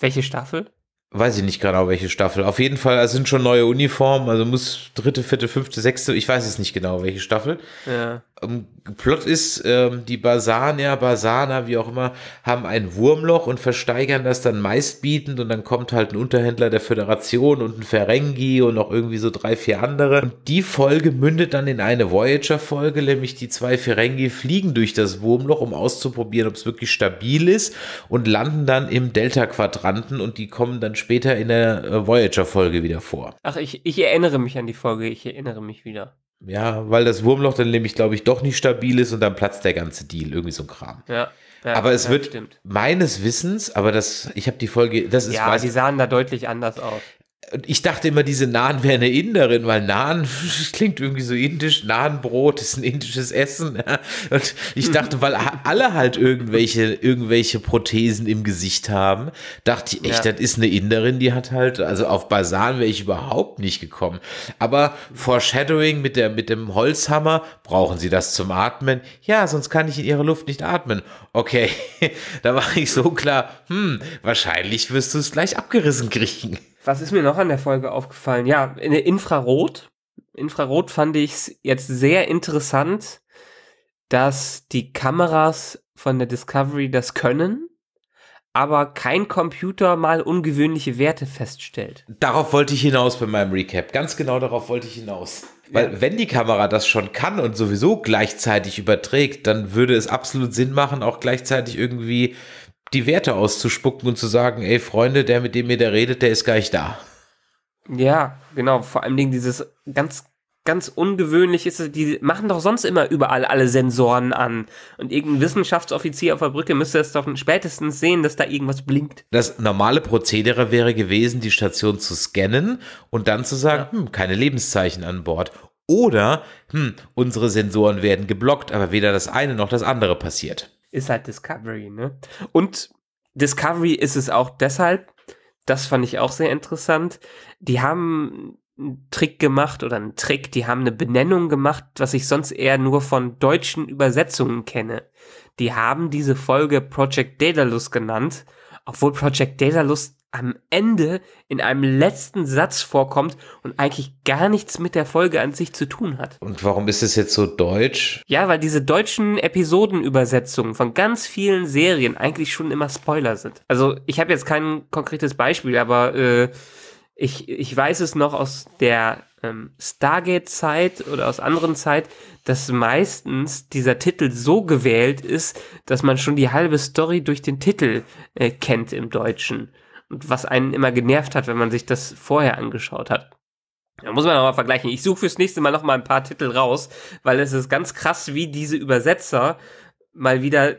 Welche Staffel? Weiß ich nicht genau, welche Staffel. Auf jeden Fall, es sind schon neue Uniformen, also muss dritte, vierte, fünfte, sechste, ich weiß es nicht genau, welche Staffel. Ja. Ähm, Plot ist, ähm, die Basanier, Basana, wie auch immer, haben ein Wurmloch und versteigern das dann meistbietend und dann kommt halt ein Unterhändler der Föderation und ein Ferengi und noch irgendwie so drei, vier andere. Und die Folge mündet dann in eine Voyager-Folge, nämlich die zwei Ferengi fliegen durch das Wurmloch, um auszuprobieren, ob es wirklich stabil ist und landen dann im Delta-Quadranten und die kommen dann später in der äh, Voyager-Folge wieder vor. Ach, ich, ich erinnere mich an die Folge, ich erinnere mich wieder. Ja, weil das Wurmloch dann nämlich, glaube ich, doch nicht stabil ist und dann platzt der ganze Deal, irgendwie so ein Kram. Ja. ja aber es ja, wird stimmt. meines Wissens, aber das, ich habe die Folge, das ist. Ja, weiß, die sahen da deutlich anders aus ich dachte immer, diese Naan wäre eine Inderin, weil Naan klingt irgendwie so indisch. Naanbrot ist ein indisches Essen. Und ich dachte, weil alle halt irgendwelche, irgendwelche Prothesen im Gesicht haben, dachte ich echt, ja. das ist eine Inderin, die hat halt, also auf Basan wäre ich überhaupt nicht gekommen. Aber Foreshadowing mit, der, mit dem Holzhammer, brauchen Sie das zum Atmen? Ja, sonst kann ich in Ihrer Luft nicht atmen. Okay, da war ich so klar, hm, wahrscheinlich wirst du es gleich abgerissen kriegen. Was ist mir noch an der Folge aufgefallen? Ja, in Infrarot. Infrarot fand ich es jetzt sehr interessant, dass die Kameras von der Discovery das können, aber kein Computer mal ungewöhnliche Werte feststellt. Darauf wollte ich hinaus bei meinem Recap. Ganz genau darauf wollte ich hinaus. Weil ja. wenn die Kamera das schon kann und sowieso gleichzeitig überträgt, dann würde es absolut Sinn machen, auch gleichzeitig irgendwie die Werte auszuspucken und zu sagen, ey Freunde, der mit dem ihr da redet, der ist gar nicht da. Ja, genau. Vor allem dieses ganz, ganz ungewöhnlich ist die machen doch sonst immer überall alle Sensoren an. Und irgendein Wissenschaftsoffizier auf der Brücke müsste es doch spätestens sehen, dass da irgendwas blinkt. Das normale Prozedere wäre gewesen, die Station zu scannen und dann zu sagen, ja. hm, keine Lebenszeichen an Bord. Oder, hm, unsere Sensoren werden geblockt, aber weder das eine noch das andere passiert ist halt Discovery, ne? Und Discovery ist es auch deshalb, das fand ich auch sehr interessant. Die haben einen Trick gemacht oder einen Trick, die haben eine Benennung gemacht, was ich sonst eher nur von deutschen Übersetzungen kenne. Die haben diese Folge Project Daedalus genannt, obwohl Project Daedalus am Ende in einem letzten Satz vorkommt und eigentlich gar nichts mit der Folge an sich zu tun hat. Und warum ist es jetzt so deutsch? Ja, weil diese deutschen Episodenübersetzungen von ganz vielen Serien eigentlich schon immer Spoiler sind. Also ich habe jetzt kein konkretes Beispiel, aber äh, ich, ich weiß es noch aus der ähm, Stargate-Zeit oder aus anderen Zeit, dass meistens dieser Titel so gewählt ist, dass man schon die halbe Story durch den Titel äh, kennt im Deutschen und was einen immer genervt hat, wenn man sich das vorher angeschaut hat. Da muss man nochmal vergleichen. Ich suche fürs nächste Mal nochmal ein paar Titel raus, weil es ist ganz krass, wie diese Übersetzer mal wieder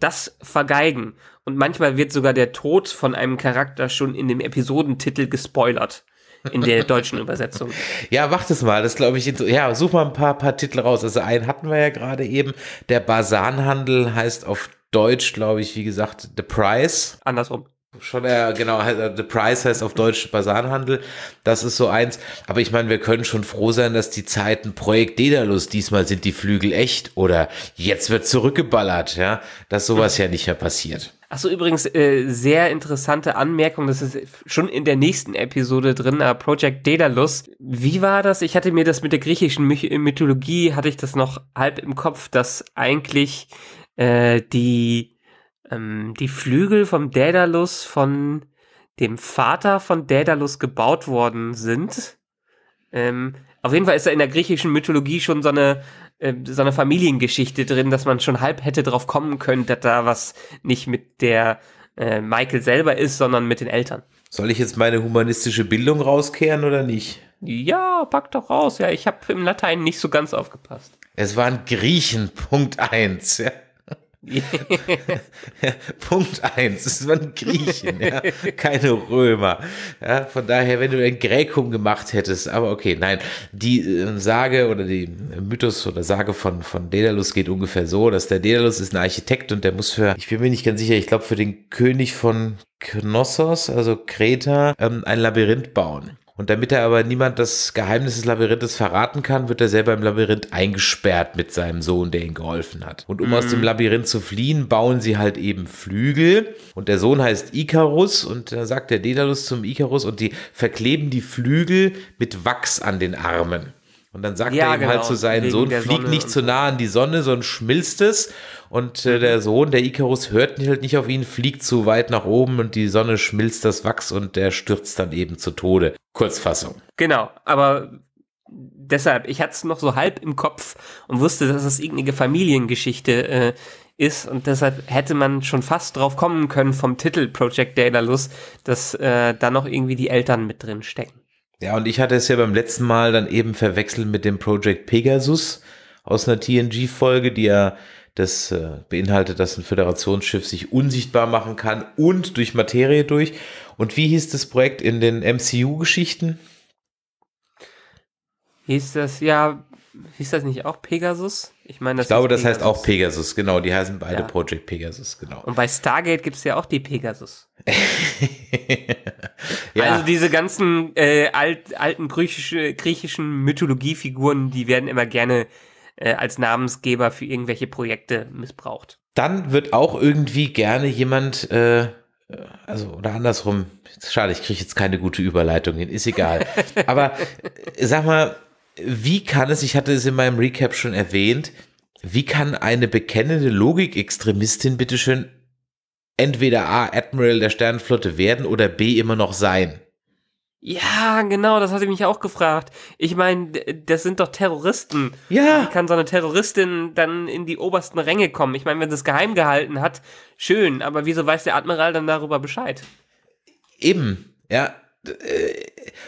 das vergeigen. Und manchmal wird sogar der Tod von einem Charakter schon in dem Episodentitel gespoilert. In der deutschen Übersetzung. ja, mach es mal. Das glaube ich. Ja, such mal ein paar, paar Titel raus. Also, einen hatten wir ja gerade eben. Der Basanhandel heißt auf Deutsch, glaube ich, wie gesagt, The Price. Andersrum. Schon eher, äh, genau, halt, äh, The Price heißt auf Deutsch Basanhandel. Das ist so eins. Aber ich meine, wir können schon froh sein, dass die Zeiten Projekt Dedalus, diesmal sind die Flügel echt oder jetzt wird zurückgeballert, ja, dass sowas ja nicht mehr passiert. Achso, übrigens, äh, sehr interessante Anmerkung, das ist schon in der nächsten Episode drin, äh, Project Daedalus. Wie war das? Ich hatte mir das mit der griechischen Mythologie, hatte ich das noch halb im Kopf, dass eigentlich äh, die ähm, die Flügel vom Daedalus von dem Vater von Daedalus gebaut worden sind. Ähm, auf jeden Fall ist da in der griechischen Mythologie schon so eine, äh, so eine Familiengeschichte drin, dass man schon halb hätte drauf kommen können, dass da was nicht mit der äh, Michael selber ist, sondern mit den Eltern. Soll ich jetzt meine humanistische Bildung rauskehren oder nicht? Ja, pack doch raus. Ja, ich habe im Latein nicht so ganz aufgepasst. Es waren Griechen, Punkt 1. Ja. Punkt eins, es waren Griechen, ja? keine Römer. Ja? Von daher, wenn du ein Gräkum gemacht hättest, aber okay, nein, die äh, Sage oder die Mythos oder Sage von, von Daedalus geht ungefähr so, dass der Daedalus ist ein Architekt und der muss für, ich bin mir nicht ganz sicher, ich glaube für den König von Knossos, also Kreta, ähm, ein Labyrinth bauen. Und damit er aber niemand das Geheimnis des Labyrinthes verraten kann, wird er selber im Labyrinth eingesperrt mit seinem Sohn, der ihm geholfen hat. Und um mhm. aus dem mhm. Labyrinth zu fliehen, bauen sie halt eben Flügel. Und der Sohn heißt Icarus und da sagt der Dedalus zum Icarus und die verkleben die Flügel mit Wachs an den Armen. Und dann sagt ja, er ihm halt genau. halt zu seinem Sohn, flieg nicht zu nah an die Sonne, sonst schmilzt es. Und äh, mhm. der Sohn, der Icarus, hört halt nicht auf ihn, fliegt zu weit nach oben und die Sonne schmilzt das Wachs und der stürzt dann eben zu Tode. Kurzfassung. Genau, aber deshalb, ich hatte es noch so halb im Kopf und wusste, dass es irgendeine Familiengeschichte äh, ist und deshalb hätte man schon fast drauf kommen können vom Titel Project Daedalus, dass äh, da noch irgendwie die Eltern mit drin stecken. Ja, und ich hatte es ja beim letzten Mal dann eben verwechselt mit dem Project Pegasus aus einer TNG-Folge, die ja das äh, beinhaltet, dass ein Föderationsschiff sich unsichtbar machen kann und durch Materie durch. Und wie hieß das Projekt in den MCU-Geschichten? Hieß das, ja, hieß das nicht auch Pegasus? Ich, meine, ich glaube, das Pegasus. heißt auch Pegasus, genau. Die heißen beide ja. Project Pegasus, genau. Und bei Stargate gibt es ja auch die Pegasus. ja. Also diese ganzen äh, alt, alten griechische, äh, griechischen Mythologiefiguren, die werden immer gerne äh, als Namensgeber für irgendwelche Projekte missbraucht. Dann wird auch irgendwie gerne jemand, äh, äh also oder andersrum, schade, ich kriege jetzt keine gute Überleitung hin, ist egal. Aber äh, sag mal, wie kann es, ich hatte es in meinem Recap schon erwähnt, wie kann eine bekennende Logikextremistin bitteschön entweder A, Admiral der Sternenflotte werden oder B, immer noch sein? Ja, genau, das hatte ich mich auch gefragt. Ich meine, das sind doch Terroristen. Ja. Wie kann so eine Terroristin dann in die obersten Ränge kommen? Ich meine, wenn sie es geheim gehalten hat, schön, aber wieso weiß der Admiral dann darüber Bescheid? Eben, ja. Äh,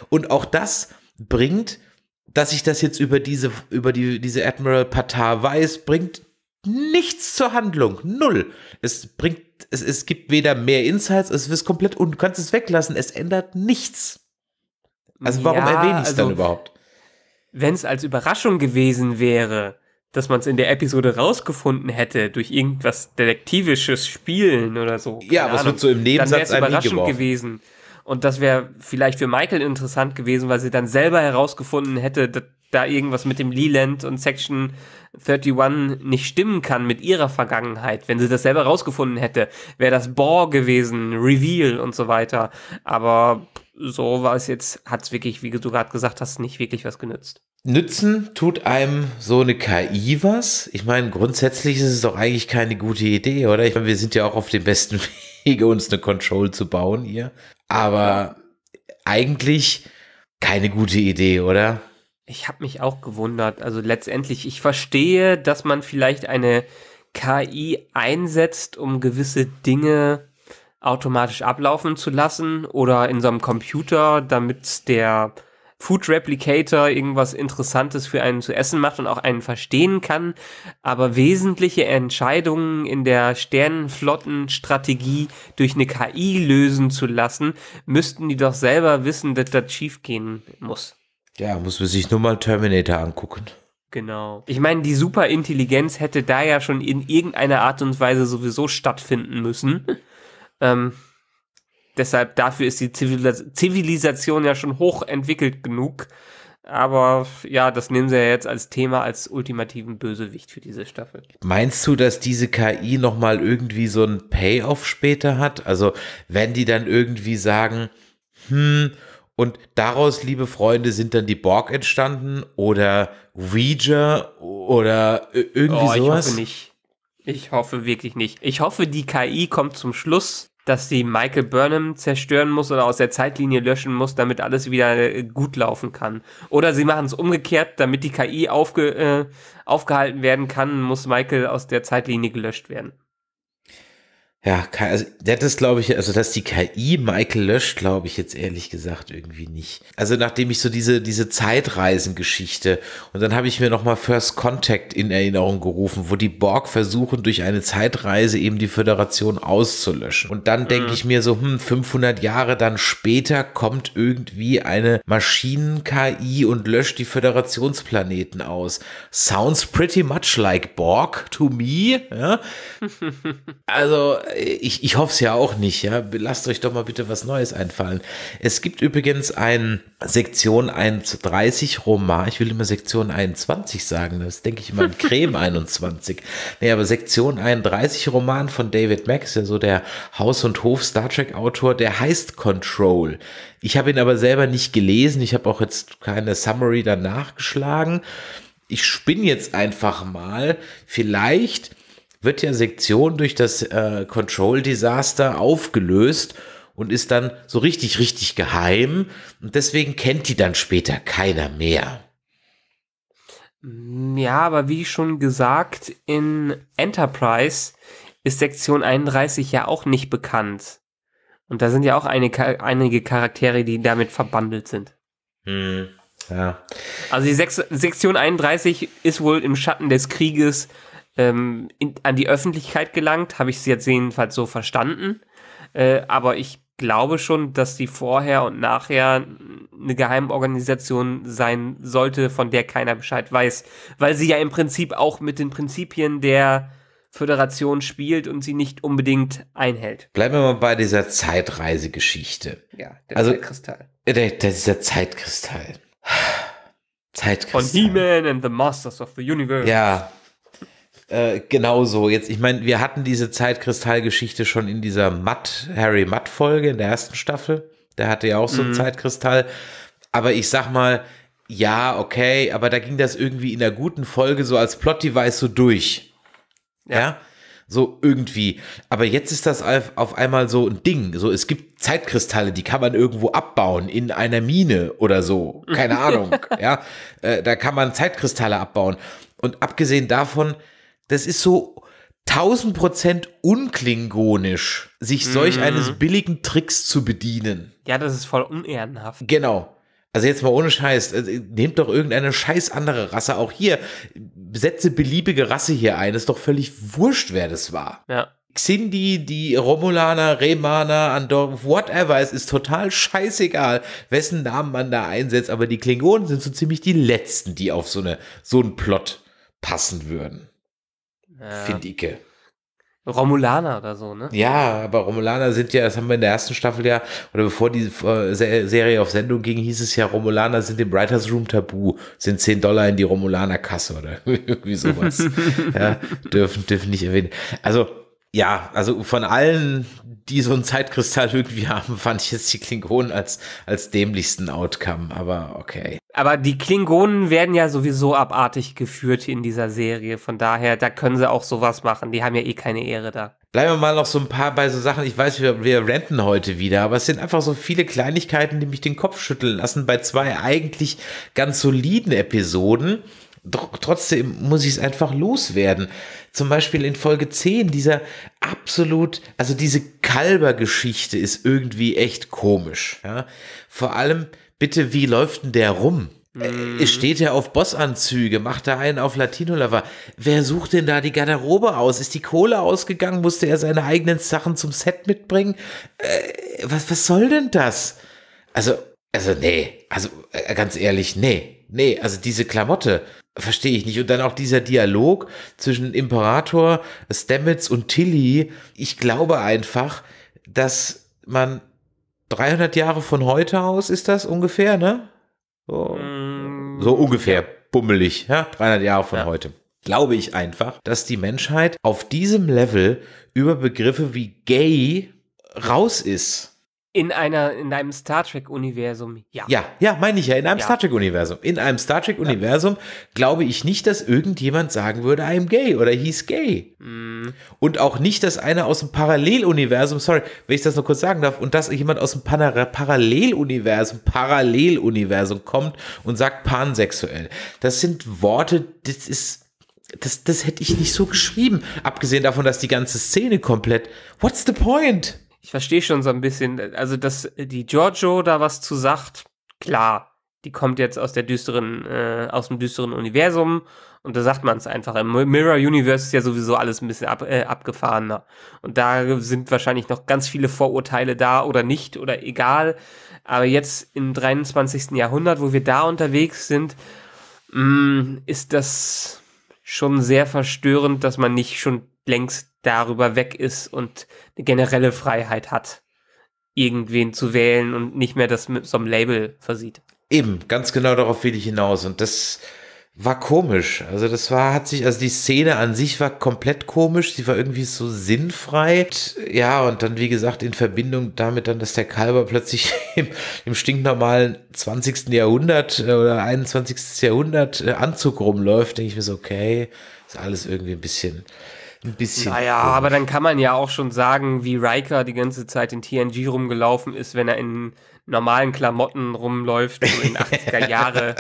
und auch das bringt dass ich das jetzt über diese, über die, diese Admiral Patar weiß, bringt nichts zur Handlung. Null. Es bringt, es, es gibt weder mehr Insights, es ist komplett und du kannst es weglassen. Es ändert nichts. Also warum ja, erwähne ich es also, dann überhaupt? Wenn es als Überraschung gewesen wäre, dass man es in der Episode rausgefunden hätte durch irgendwas detektivisches Spielen oder so. Ja, aber es wird so im Nebensatz dann eingeworfen. gewesen. Und das wäre vielleicht für Michael interessant gewesen, weil sie dann selber herausgefunden hätte, dass da irgendwas mit dem Leland und Section 31 nicht stimmen kann mit ihrer Vergangenheit. Wenn sie das selber herausgefunden hätte, wäre das Bore gewesen, Reveal und so weiter. Aber so war es jetzt, hat es wirklich, wie du gerade gesagt hast, nicht wirklich was genützt. Nützen tut einem so eine KI was? Ich meine, grundsätzlich ist es doch eigentlich keine gute Idee, oder? Ich meine, wir sind ja auch auf dem besten Wege, uns eine Control zu bauen hier. Aber eigentlich keine gute Idee, oder? Ich habe mich auch gewundert. Also letztendlich, ich verstehe, dass man vielleicht eine KI einsetzt, um gewisse Dinge automatisch ablaufen zu lassen oder in so einem Computer, damit der Food Replicator irgendwas Interessantes für einen zu essen macht und auch einen verstehen kann. Aber wesentliche Entscheidungen in der Sternenflottenstrategie durch eine KI lösen zu lassen, müssten die doch selber wissen, dass das schief gehen muss. Ja, muss man sich nur mal Terminator angucken. Genau. Ich meine, die Superintelligenz hätte da ja schon in irgendeiner Art und Weise sowieso stattfinden müssen. Ähm, Deshalb dafür ist die Zivilisation ja schon hoch entwickelt genug. Aber ja, das nehmen sie ja jetzt als Thema, als ultimativen Bösewicht für diese Staffel. Meinst du, dass diese KI nochmal irgendwie so einen Payoff später hat? Also, wenn die dann irgendwie sagen, hm, und daraus, liebe Freunde, sind dann die Borg entstanden oder Ouija oder irgendwie oh, ich sowas? Ich hoffe nicht. Ich hoffe wirklich nicht. Ich hoffe, die KI kommt zum Schluss dass sie Michael Burnham zerstören muss oder aus der Zeitlinie löschen muss, damit alles wieder äh, gut laufen kann. Oder sie machen es umgekehrt, damit die KI aufge, äh, aufgehalten werden kann, muss Michael aus der Zeitlinie gelöscht werden. Ja, also das ist, glaube ich, also dass die KI Michael löscht, glaube ich jetzt ehrlich gesagt irgendwie nicht. Also nachdem ich so diese diese Zeitreisengeschichte und dann habe ich mir nochmal First Contact in Erinnerung gerufen, wo die Borg versuchen durch eine Zeitreise eben die Föderation auszulöschen. Und dann mhm. denke ich mir so, hm, 500 Jahre dann später kommt irgendwie eine Maschinen KI und löscht die Föderationsplaneten aus. Sounds pretty much like Borg to me. Ja? also ich, ich hoffe es ja auch nicht, ja. Lasst euch doch mal bitte was Neues einfallen. Es gibt übrigens ein Sektion 130 Roman, ich will immer Sektion 21 sagen, das denke ich immer an Creme 21. Nee, aber Sektion 31 Roman von David Max, ja so der Haus- und Hof-Star Trek-Autor, der heißt Control. Ich habe ihn aber selber nicht gelesen, ich habe auch jetzt keine Summary danach geschlagen. Ich spinne jetzt einfach mal, vielleicht wird ja Sektion durch das äh, Control Disaster aufgelöst und ist dann so richtig, richtig geheim. Und deswegen kennt die dann später keiner mehr. Mm, ja, aber wie schon gesagt, in Enterprise ist Sektion 31 ja auch nicht bekannt. Und da sind ja auch einige, einige Charaktere, die damit verbandelt sind. Hm, ja. Also die Sek Sektion 31 ist wohl im Schatten des Krieges ähm, in, an die Öffentlichkeit gelangt, habe ich es jetzt jedenfalls so verstanden. Äh, aber ich glaube schon, dass sie vorher und nachher eine Geheimorganisation sein sollte, von der keiner Bescheid weiß, weil sie ja im Prinzip auch mit den Prinzipien der Föderation spielt und sie nicht unbedingt einhält. Bleiben wir mal bei dieser Zeitreisegeschichte. Ja, der also, Zeitkristall. Äh, der, der, dieser Zeitkristall. Zeitkristall. Von He-Man and the Masters of the Universe. Ja, äh, genau so. Jetzt, ich meine, wir hatten diese Zeitkristallgeschichte schon in dieser Matt, Harry Matt-Folge in der ersten Staffel. Der hatte ja auch so einen mhm. Zeitkristall. Aber ich sag mal, ja, okay, aber da ging das irgendwie in der guten Folge so als Plot-Device so durch. ja? ja? so irgendwie. Aber jetzt ist das auf einmal so ein Ding. So, es gibt Zeitkristalle, die kann man irgendwo abbauen in einer Mine oder so. Keine Ahnung. ja, äh, da kann man Zeitkristalle abbauen. Und abgesehen davon, das ist so 1000 Prozent unklingonisch, sich mhm. solch eines billigen Tricks zu bedienen. Ja, das ist voll unehrenhaft. Genau. Also jetzt mal ohne Scheiß, äh, nehmt doch irgendeine scheiß andere Rasse auch hier. Setze beliebige Rasse hier ein, ist doch völlig wurscht, wer das war. Ja. Xindi, die Romulaner, Remaner, Andor, whatever, es ist total scheißegal, wessen Namen man da einsetzt, aber die Klingonen sind so ziemlich die letzten, die auf so eine so einen Plot passen würden ja. ich. Romulaner oder so, ne? Ja, aber Romulaner sind ja, das haben wir in der ersten Staffel ja, oder bevor die äh, Serie auf Sendung ging, hieß es ja, Romulaner sind im Writers Room tabu, sind 10 Dollar in die Romulaner Kasse oder irgendwie sowas. ja, dürfen, dürfen nicht erwähnen. Also, ja, also von allen, die so einen Zeitkristall irgendwie haben, fand ich jetzt die Klingonen als, als dämlichsten Outcome, aber okay. Aber die Klingonen werden ja sowieso abartig geführt in dieser Serie, von daher, da können sie auch sowas machen, die haben ja eh keine Ehre da. Bleiben wir mal noch so ein paar bei so Sachen, ich weiß, wir, wir renten heute wieder, aber es sind einfach so viele Kleinigkeiten, die mich den Kopf schütteln lassen bei zwei eigentlich ganz soliden Episoden trotzdem muss ich es einfach loswerden. Zum Beispiel in Folge 10, dieser absolut, also diese Kalbergeschichte ist irgendwie echt komisch. Ja? Vor allem, bitte, wie läuft denn der rum? Mm. Steht er auf Bossanzüge? Macht er einen auf Latino-Lover? Wer sucht denn da die Garderobe aus? Ist die Kohle ausgegangen? Musste er seine eigenen Sachen zum Set mitbringen? Äh, was, was soll denn das? Also, also nee, also äh, ganz ehrlich, nee nee, also diese Klamotte verstehe ich nicht. Und dann auch dieser Dialog zwischen Imperator, Stamets und Tilly. Ich glaube einfach, dass man 300 Jahre von heute aus ist das ungefähr, ne? So, mm, so ungefähr, bummelig, ja? 300 Jahre von ja. heute. Glaube ich einfach, dass die Menschheit auf diesem Level über Begriffe wie gay raus ist. In, einer, in einem Star Trek-Universum, ja. Ja, ja, meine ich ja, in einem ja. Star Trek-Universum. In einem Star Trek-Universum ja. glaube ich nicht, dass irgendjemand sagen würde, I'm gay oder he's gay. Mm. Und auch nicht, dass einer aus dem Paralleluniversum, sorry, wenn ich das nur kurz sagen darf, und dass jemand aus dem Paralleluniversum, Paralleluniversum kommt und sagt pansexuell. Das sind Worte, das ist das, das hätte ich nicht so geschrieben. Abgesehen davon, dass die ganze Szene komplett. What's the point? ich verstehe schon so ein bisschen, äh, also dass äh, die Giorgio da was zu sagt, klar, die kommt jetzt aus der düsteren, äh, aus dem düsteren Universum und da sagt man es einfach. Im Mirror Universe ist ja sowieso alles ein bisschen ab, äh, abgefahrener. Und da sind wahrscheinlich noch ganz viele Vorurteile da oder nicht oder egal. Aber jetzt im 23. Jahrhundert, wo wir da unterwegs sind, mh, mm, ist das schon sehr verstörend, dass man nicht schon längst darüber weg ist und eine generelle Freiheit hat, irgendwen zu wählen und nicht mehr das mit so einem Label versieht. Eben, ganz genau darauf will ich hinaus. Und das war komisch. Also das war, hat sich, also die Szene an sich war komplett komisch. Sie war irgendwie so sinnfrei. Ja, und dann, wie gesagt, in Verbindung damit dann, dass der Kalber plötzlich im, im stinknormalen 20. Jahrhundert äh, oder 21. Jahrhundert äh, Anzug rumläuft, denke ich mir so, okay, ist alles irgendwie ein bisschen ein bisschen. Naja, komisch. aber dann kann man ja auch schon sagen, wie Riker die ganze Zeit in TNG rumgelaufen ist, wenn er in normalen Klamotten rumläuft, so in 80er Jahre.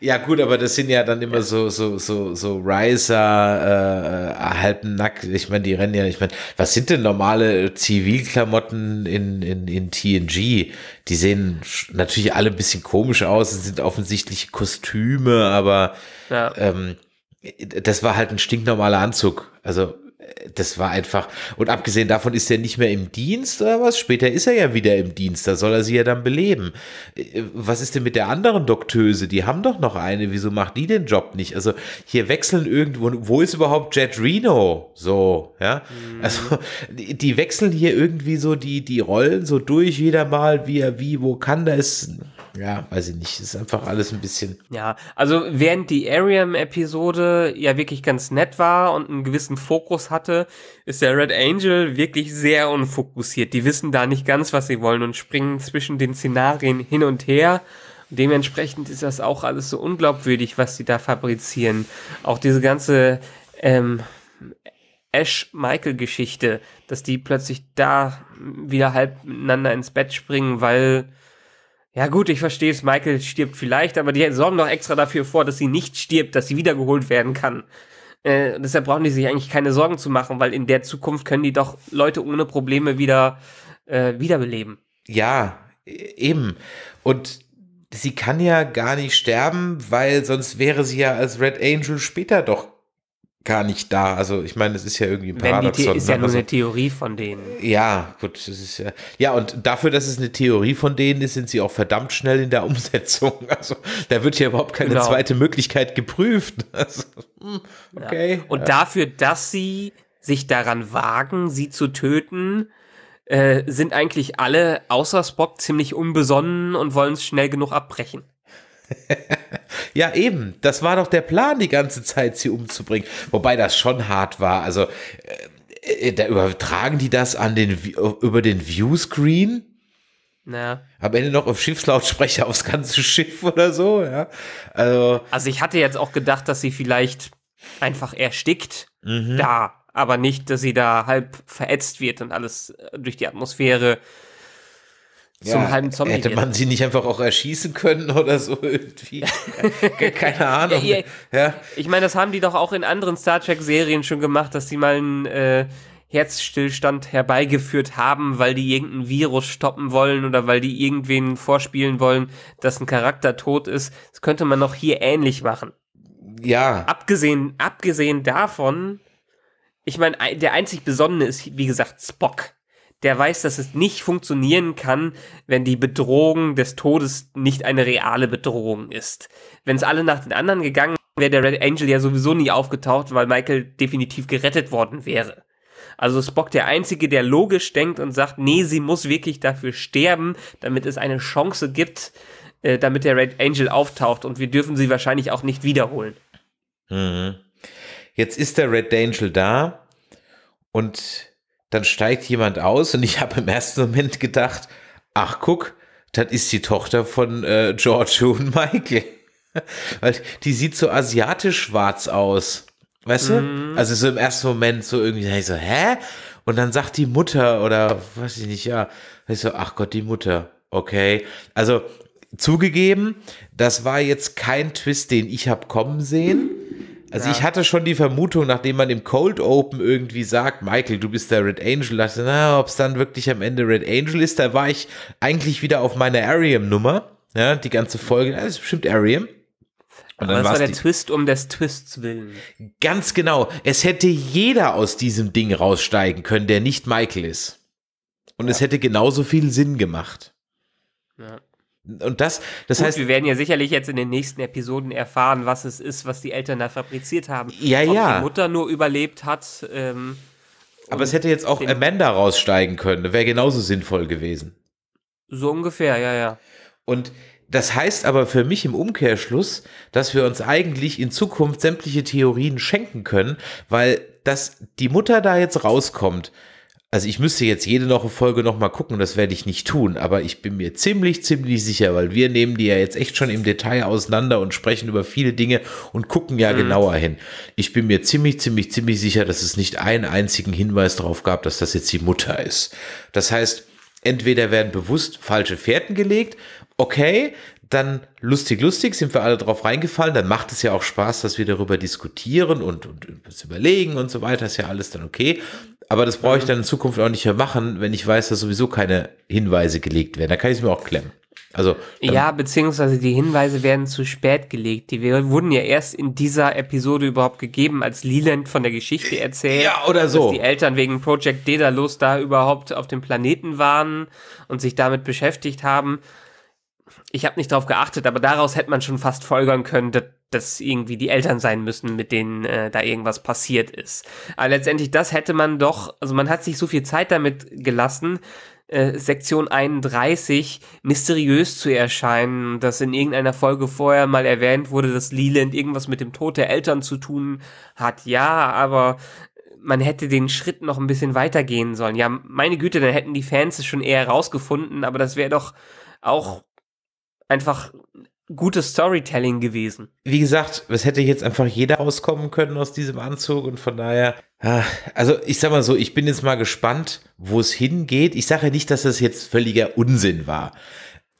Ja, gut, aber das sind ja dann immer so, so, so, so Riser, äh, äh halben nackt. Ich meine, die rennen ja, ich meine, was sind denn normale Zivilklamotten in, in, in TNG? Die sehen natürlich alle ein bisschen komisch aus, es sind offensichtlich Kostüme, aber ja. ähm, das war halt ein stinknormaler Anzug. Also das war einfach. Und abgesehen davon ist er nicht mehr im Dienst oder was? Später ist er ja wieder im Dienst. Da soll er sie ja dann beleben. Äh, was ist denn mit der anderen Doktöse? Die haben doch noch eine. Wieso macht die den Job nicht? Also hier wechseln irgendwo. Wo ist überhaupt Jet Reno? So, ja. Mhm. Also die, wechseln hier irgendwie so die, die Rollen so durch wieder mal, wie er wie, wo kann. das? ja, weiß ich nicht. Ist einfach alles ein bisschen. Ja, also während die Ariam-Episode ja wirklich ganz nett war und einen gewissen Fokus hatte, ist der Red Angel wirklich sehr unfokussiert. Die wissen da nicht ganz, was sie wollen und springen zwischen den Szenarien hin und her. Dementsprechend ist das auch alles so unglaubwürdig, was sie da fabrizieren. Auch diese ganze ähm, Ash-Michael-Geschichte, dass die plötzlich da wieder halb miteinander ins Bett springen, weil ja gut, ich verstehe es, Michael stirbt vielleicht, aber die sorgen doch extra dafür vor, dass sie nicht stirbt, dass sie wiedergeholt werden kann. Äh, deshalb brauchen die sich eigentlich keine Sorgen zu machen, weil in der Zukunft können die doch Leute ohne Probleme wieder äh, wiederbeleben. Ja, e, eben. Und sie kann ja gar nicht sterben, weil sonst wäre sie ja als Red Angel später doch gar nicht da. Also ich meine, es ist ja irgendwie ein Paradoxon. Wenn die ist ja ne? nur also, eine Theorie von denen. Ja, gut, das ist ja. Ja, und dafür, dass es eine Theorie von denen ist, sind sie auch verdammt schnell in der Umsetzung. Also da wird ja überhaupt keine genau. zweite Möglichkeit geprüft. Also, hm, okay. Ja. Und ja. dafür, dass sie sich daran wagen, sie zu töten, äh, sind eigentlich alle außer Spock ziemlich unbesonnen und wollen es schnell genug abbrechen. Ja, eben. Das war doch der Plan, die ganze Zeit sie umzubringen. Wobei das schon hart war. Also, äh, äh da übertragen die das an den, äh, über den Viewscreen. Naja. Am Ende noch auf Schiffslautsprecher aufs ganze Schiff oder so, ja. Also, also ich hatte jetzt auch gedacht, dass sie vielleicht einfach erstickt mhm. da, aber nicht, dass sie da halb verätzt wird und alles äh, durch die Atmosphäre ja, zum halben Zombie. Hätte man sie nicht einfach auch erschießen können oder so irgendwie? Keine Ahnung. ja, ja. Ich meine, das haben die doch auch in anderen Star Trek-Serien schon gemacht, dass sie mal einen äh, Herzstillstand herbeigeführt haben, weil die irgendein Virus stoppen wollen oder weil die irgendwen vorspielen wollen, dass ein Charakter tot ist. Das könnte man noch hier ähnlich machen. Ja. Abgesehen, abgesehen davon, ich meine, der einzig Besonnene ist, wie gesagt, Spock der weiß, dass es nicht funktionieren kann, wenn die Bedrohung des Todes nicht eine reale Bedrohung ist. Wenn es alle nach den anderen gegangen wäre, wäre der Red Angel ja sowieso nie aufgetaucht, weil Michael definitiv gerettet worden wäre. Also Spock der Einzige, der logisch denkt und sagt, nee, sie muss wirklich dafür sterben, damit es eine Chance gibt, äh, damit der Red Angel auftaucht und wir dürfen sie wahrscheinlich auch nicht wiederholen. Mhm. Jetzt ist der Red Angel da und dann steigt jemand aus und ich habe im ersten Moment gedacht, ach guck, das ist die Tochter von äh, George und Michael. Weil die sieht so asiatisch schwarz aus. Weißt mm. du? Mhm. Also so im ersten Moment so irgendwie, ich so, hä? Und dann sagt die Mutter oder weiß ich nicht, ja. Ich so, ach Gott, die Mutter. Okay. Also zugegeben, das war jetzt kein Twist, den ich habe kommen sehen. Also ja. ich hatte schon die Vermutung, nachdem man im Cold Open irgendwie sagt, Michael, du bist der Red Angel, dachte, na, ob es dann wirklich am Ende Red Angel ist, da war ich eigentlich wieder auf meiner Arium-Nummer. Ja, die ganze Folge, das ist bestimmt Arium. Und Aber das war der Twist um des Twists willen. Ganz genau. Es hätte jeder aus diesem Ding raussteigen können, der nicht Michael ist. Und ja. es hätte genauso viel Sinn gemacht. Ja. Und das, das Gut, heißt. Wir werden ja sicherlich jetzt in den nächsten Episoden erfahren, was es ist, was die Eltern da fabriziert haben. Ja, Ob ja. die Mutter nur überlebt hat. Ähm, Aber es hätte jetzt auch Amanda raussteigen können. Wäre genauso sinnvoll gewesen. So ungefähr, ja, ja. Und das heißt aber für mich im Umkehrschluss, dass wir uns eigentlich in Zukunft sämtliche Theorien schenken können, weil dass die Mutter da jetzt rauskommt, also ich müsste jetzt jede Woche Folge nochmal gucken, das werde ich nicht tun, aber ich bin mir ziemlich, ziemlich sicher, weil wir nehmen die ja jetzt echt schon im Detail auseinander und sprechen über viele Dinge und gucken ja mhm. genauer hin. Ich bin mir ziemlich, ziemlich, ziemlich sicher, dass es nicht einen einzigen Hinweis darauf gab, dass das jetzt die Mutter ist. Das heißt, entweder werden bewusst falsche Fährten gelegt, okay, dann lustig, lustig, sind wir alle drauf reingefallen, dann macht es ja auch Spaß, dass wir darüber diskutieren und, und, und überlegen und so weiter, ist ja alles dann okay. Aber das brauche ich ähm. dann in Zukunft auch nicht mehr machen, wenn ich weiß, dass sowieso keine Hinweise gelegt werden. Da kann ich es mir auch klemmen. Also, ähm, ja, beziehungsweise die Hinweise werden zu spät gelegt. Die wurden ja erst in dieser Episode überhaupt gegeben, als Leland von der Geschichte erzählt. Ja, oder so. Dass die Eltern wegen Project Daedalus da überhaupt auf dem Planeten waren und sich damit beschäftigt haben. Ich habe nicht darauf geachtet, aber daraus hätte man schon fast folgern können, dass dass irgendwie die Eltern sein müssen, mit denen äh, da irgendwas passiert ist. Aber letztendlich, das hätte man doch, also man hat sich so viel Zeit damit gelassen, äh, Sektion 31 mysteriös zu erscheinen, dass in irgendeiner Folge vorher mal erwähnt wurde, dass Leland irgendwas mit dem Tod der Eltern zu tun hat. Ja, aber man hätte den Schritt noch ein bisschen weitergehen sollen. Ja, meine Güte, dann hätten die Fans es schon eher rausgefunden, aber das wäre doch auch einfach gutes Storytelling gewesen. Wie gesagt, es hätte jetzt einfach jeder rauskommen können aus diesem Anzug und von daher, ah, also ich sag mal so, ich bin jetzt mal gespannt, wo es hingeht. Ich sage ja nicht, dass das jetzt völliger Unsinn war.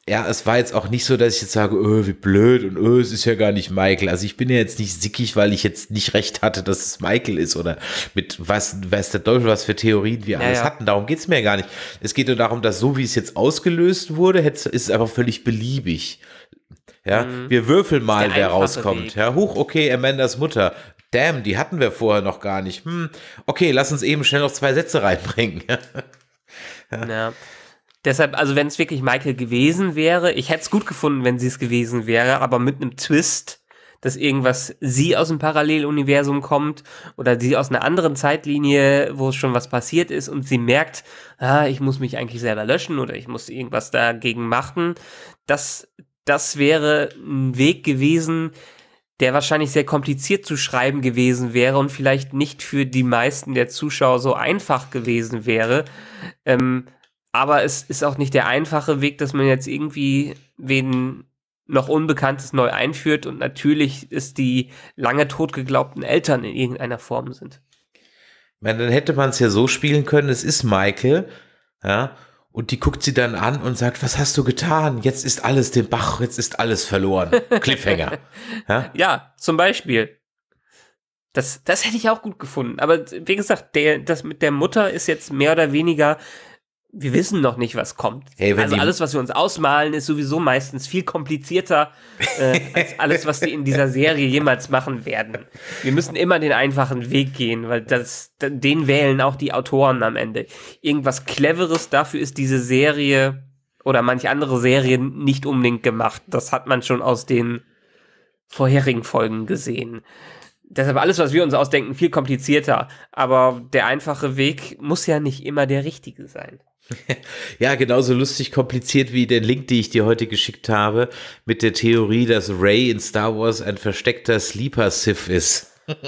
Ja, es war jetzt auch nicht so, dass ich jetzt sage, öh, wie blöd und öh, es ist ja gar nicht Michael. Also ich bin ja jetzt nicht sickig, weil ich jetzt nicht recht hatte, dass es Michael ist oder mit was, was der Teufel, was für Theorien wir alles hatten. Darum geht es mir ja gar nicht. Es geht nur darum, dass so wie es jetzt ausgelöst wurde, ist es einfach völlig beliebig. Ja, mhm. wir würfeln mal, wer rauskommt. Weg. Ja, huch, okay, Amandas Mutter. Damn, die hatten wir vorher noch gar nicht. Hm, okay, lass uns eben schnell noch zwei Sätze reinbringen. ja. ja. Deshalb, also wenn es wirklich Michael gewesen wäre, ich hätte es gut gefunden, wenn sie es gewesen wäre, aber mit einem Twist, dass irgendwas sie aus dem Paralleluniversum kommt oder sie aus einer anderen Zeitlinie, wo schon was passiert ist und sie merkt, ah, ich muss mich eigentlich selber löschen oder ich muss irgendwas dagegen machen. Das, das wäre ein Weg gewesen, der wahrscheinlich sehr kompliziert zu schreiben gewesen wäre und vielleicht nicht für die meisten der Zuschauer so einfach gewesen wäre. Ähm, aber es ist auch nicht der einfache Weg, dass man jetzt irgendwie wen noch Unbekanntes neu einführt und natürlich ist die lange totgeglaubten Eltern in irgendeiner Form sind. Ich meine, dann hätte man es ja so spielen können, es ist Michael, ja, und die guckt sie dann an und sagt, was hast du getan? Jetzt ist alles dem Bach, jetzt ist alles verloren. Cliffhanger. ja? ja? zum Beispiel. Das, das hätte ich auch gut gefunden. Aber wie gesagt, der, das mit der Mutter ist jetzt mehr oder weniger wir wissen noch nicht, was kommt. Hey, also alles, was wir uns ausmalen, ist sowieso meistens viel komplizierter äh, als alles, was die in dieser Serie jemals machen werden. Wir müssen immer den einfachen Weg gehen, weil das, den wählen auch die Autoren am Ende. Irgendwas Cleveres dafür ist diese Serie oder manche andere Serien nicht unbedingt gemacht. Das hat man schon aus den vorherigen Folgen gesehen deshalb alles, was wir uns ausdenken, viel komplizierter. Aber der einfache Weg muss ja nicht immer der richtige sein. Ja, genauso lustig kompliziert wie der Link, den ich dir heute geschickt habe, mit der Theorie, dass Ray in Star Wars ein versteckter Sleeper-Sith ist.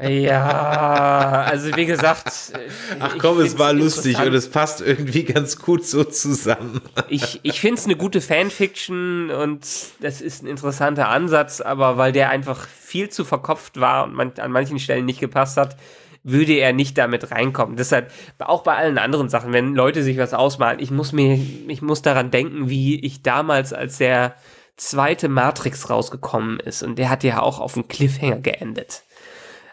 Ja, also wie gesagt. Äh, Ach komm, es war lustig und es passt irgendwie ganz gut so zusammen. Ich, ich finde es eine gute Fanfiction und das ist ein interessanter Ansatz, aber weil der einfach viel zu verkopft war und man, an manchen Stellen nicht gepasst hat, würde er nicht damit reinkommen. Deshalb auch bei allen anderen Sachen, wenn Leute sich was ausmalen, ich muss mir, ich muss daran denken, wie ich damals, als der zweite Matrix rausgekommen ist und der hat ja auch auf dem Cliffhanger geendet,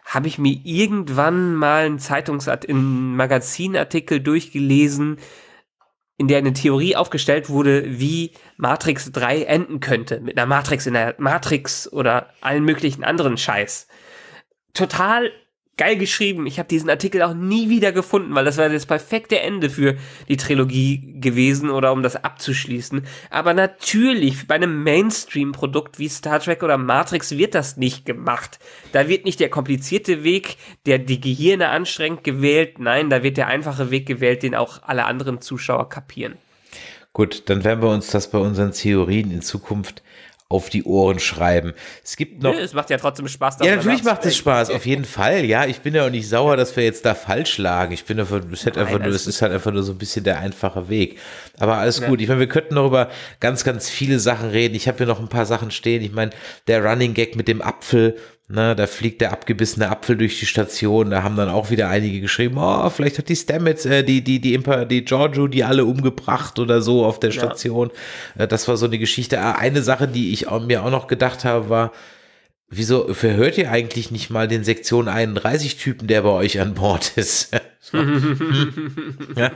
habe ich mir irgendwann mal einen Zeitungsart einen Magazinartikel durchgelesen, in der eine Theorie aufgestellt wurde, wie Matrix 3 enden könnte, mit einer Matrix in der Matrix oder allen möglichen anderen Scheiß. Total geil geschrieben. Ich habe diesen Artikel auch nie wieder gefunden, weil das war das perfekte Ende für die Trilogie gewesen oder um das abzuschließen. Aber natürlich, bei einem Mainstream-Produkt wie Star Trek oder Matrix wird das nicht gemacht. Da wird nicht der komplizierte Weg, der die Gehirne anstrengt, gewählt. Nein, da wird der einfache Weg gewählt, den auch alle anderen Zuschauer kapieren. Gut, dann werden wir uns das bei unseren Theorien in Zukunft auf die Ohren schreiben. Es gibt noch. Nö, es macht ja trotzdem Spaß. Ja, natürlich macht es Spaß, auf jeden Fall. Ja, ich bin ja auch nicht sauer, dass wir jetzt da falsch lagen. Ich bin davon, es halt einfach nur, das ist halt einfach nur so ein bisschen der einfache Weg. Aber alles ja. gut. Ich meine, wir könnten noch über ganz, ganz viele Sachen reden. Ich habe hier noch ein paar Sachen stehen. Ich meine, der Running Gag mit dem Apfel na, ne, da fliegt der abgebissene Apfel durch die Station. Da haben dann auch wieder einige geschrieben, oh, vielleicht hat die Stamets, äh, die, die, die Imper, die Giorgio, die alle umgebracht oder so auf der Station. Ja. Äh, das war so eine Geschichte. Ah, eine Sache, die ich mir auch noch gedacht habe, war, Wieso verhört ihr eigentlich nicht mal den Sektion 31 Typen, der bei euch an Bord ist? so. ja,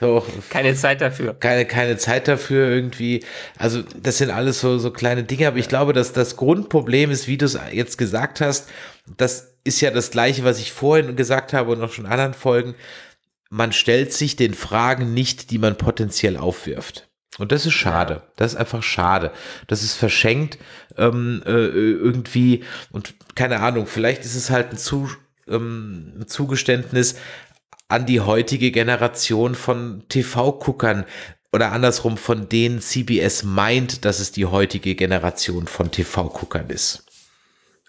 so. Keine Zeit dafür. Keine, keine Zeit dafür irgendwie. Also das sind alles so, so kleine Dinge, aber ich glaube, dass das Grundproblem ist, wie du es jetzt gesagt hast, das ist ja das gleiche, was ich vorhin gesagt habe und auch schon in anderen Folgen. Man stellt sich den Fragen nicht, die man potenziell aufwirft. Und das ist schade. Das ist einfach schade. Das ist verschenkt ähm, äh, irgendwie und keine Ahnung, vielleicht ist es halt ein, Zu, ähm, ein Zugeständnis an die heutige Generation von TV-Guckern oder andersrum, von denen CBS meint, dass es die heutige Generation von TV-Guckern ist.